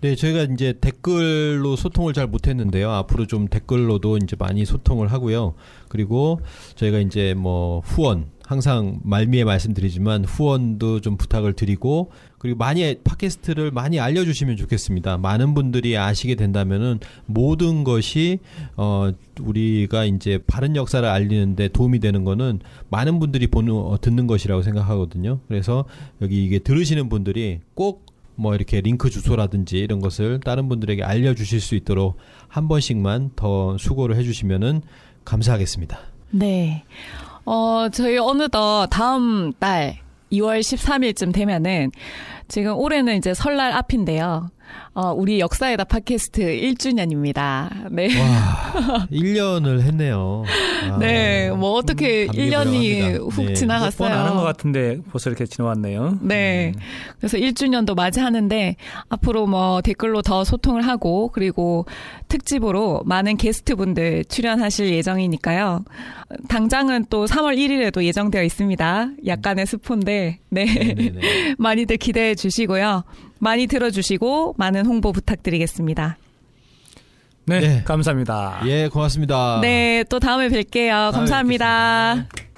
네, 저희가 이제 댓글로 소통을 잘 못했는데요. 앞으로 좀 댓글로도 이제 많이 소통을 하고요. 그리고 저희가 이제 뭐 후원, 항상 말미에 말씀드리지만 후원도 좀 부탁을 드리고 그리고 많이 팟캐스트를 많이 알려주시면 좋겠습니다. 많은 분들이 아시게 된다면은 모든 것이 어 우리가 이제 바른 역사를 알리는데 도움이 되는 거는 많은 분들이 보는 어, 듣는 것이라고 생각하거든요. 그래서 여기 이게 들으시는 분들이 꼭 뭐 이렇게 링크 주소라든지 이런 것을 다른 분들에게 알려주실 수 있도록 한 번씩만 더 수고를 해주시면은 감사하겠습니다. 네. 어, 저희 어느덧 다음 달 2월 13일쯤 되면은 지금 올해는 이제 설날 앞인데요. 어, 우리 역사에다 팟캐스트 1주년입니다. 네. 와, 1년을 했네요. 아, 네, 뭐 어떻게 1년이 음, 훅 네, 지나갔어요. 하는 뭐 것 같은데 벌써 이렇게 지나왔네요. 네. 음. 그래서 1주년도 맞이하는데 앞으로 뭐 댓글로 더 소통을 하고 그리고 특집으로 많은 게스트분들 출연하실 예정이니까요. 당장은 또 3월 1일에도 예정되어 있습니다. 약간의 음. 스폰데, 네. 네, 네, 네. 많이들 기대해 주세요. 주시고요. 많이 들어주시고 많은 홍보 부탁드리겠습니다. 네, 네. 감사합니다. 예, 고맙습니다. 네, 또 다음에 뵐게요. 다음에 감사합니다 뵙겠습니다.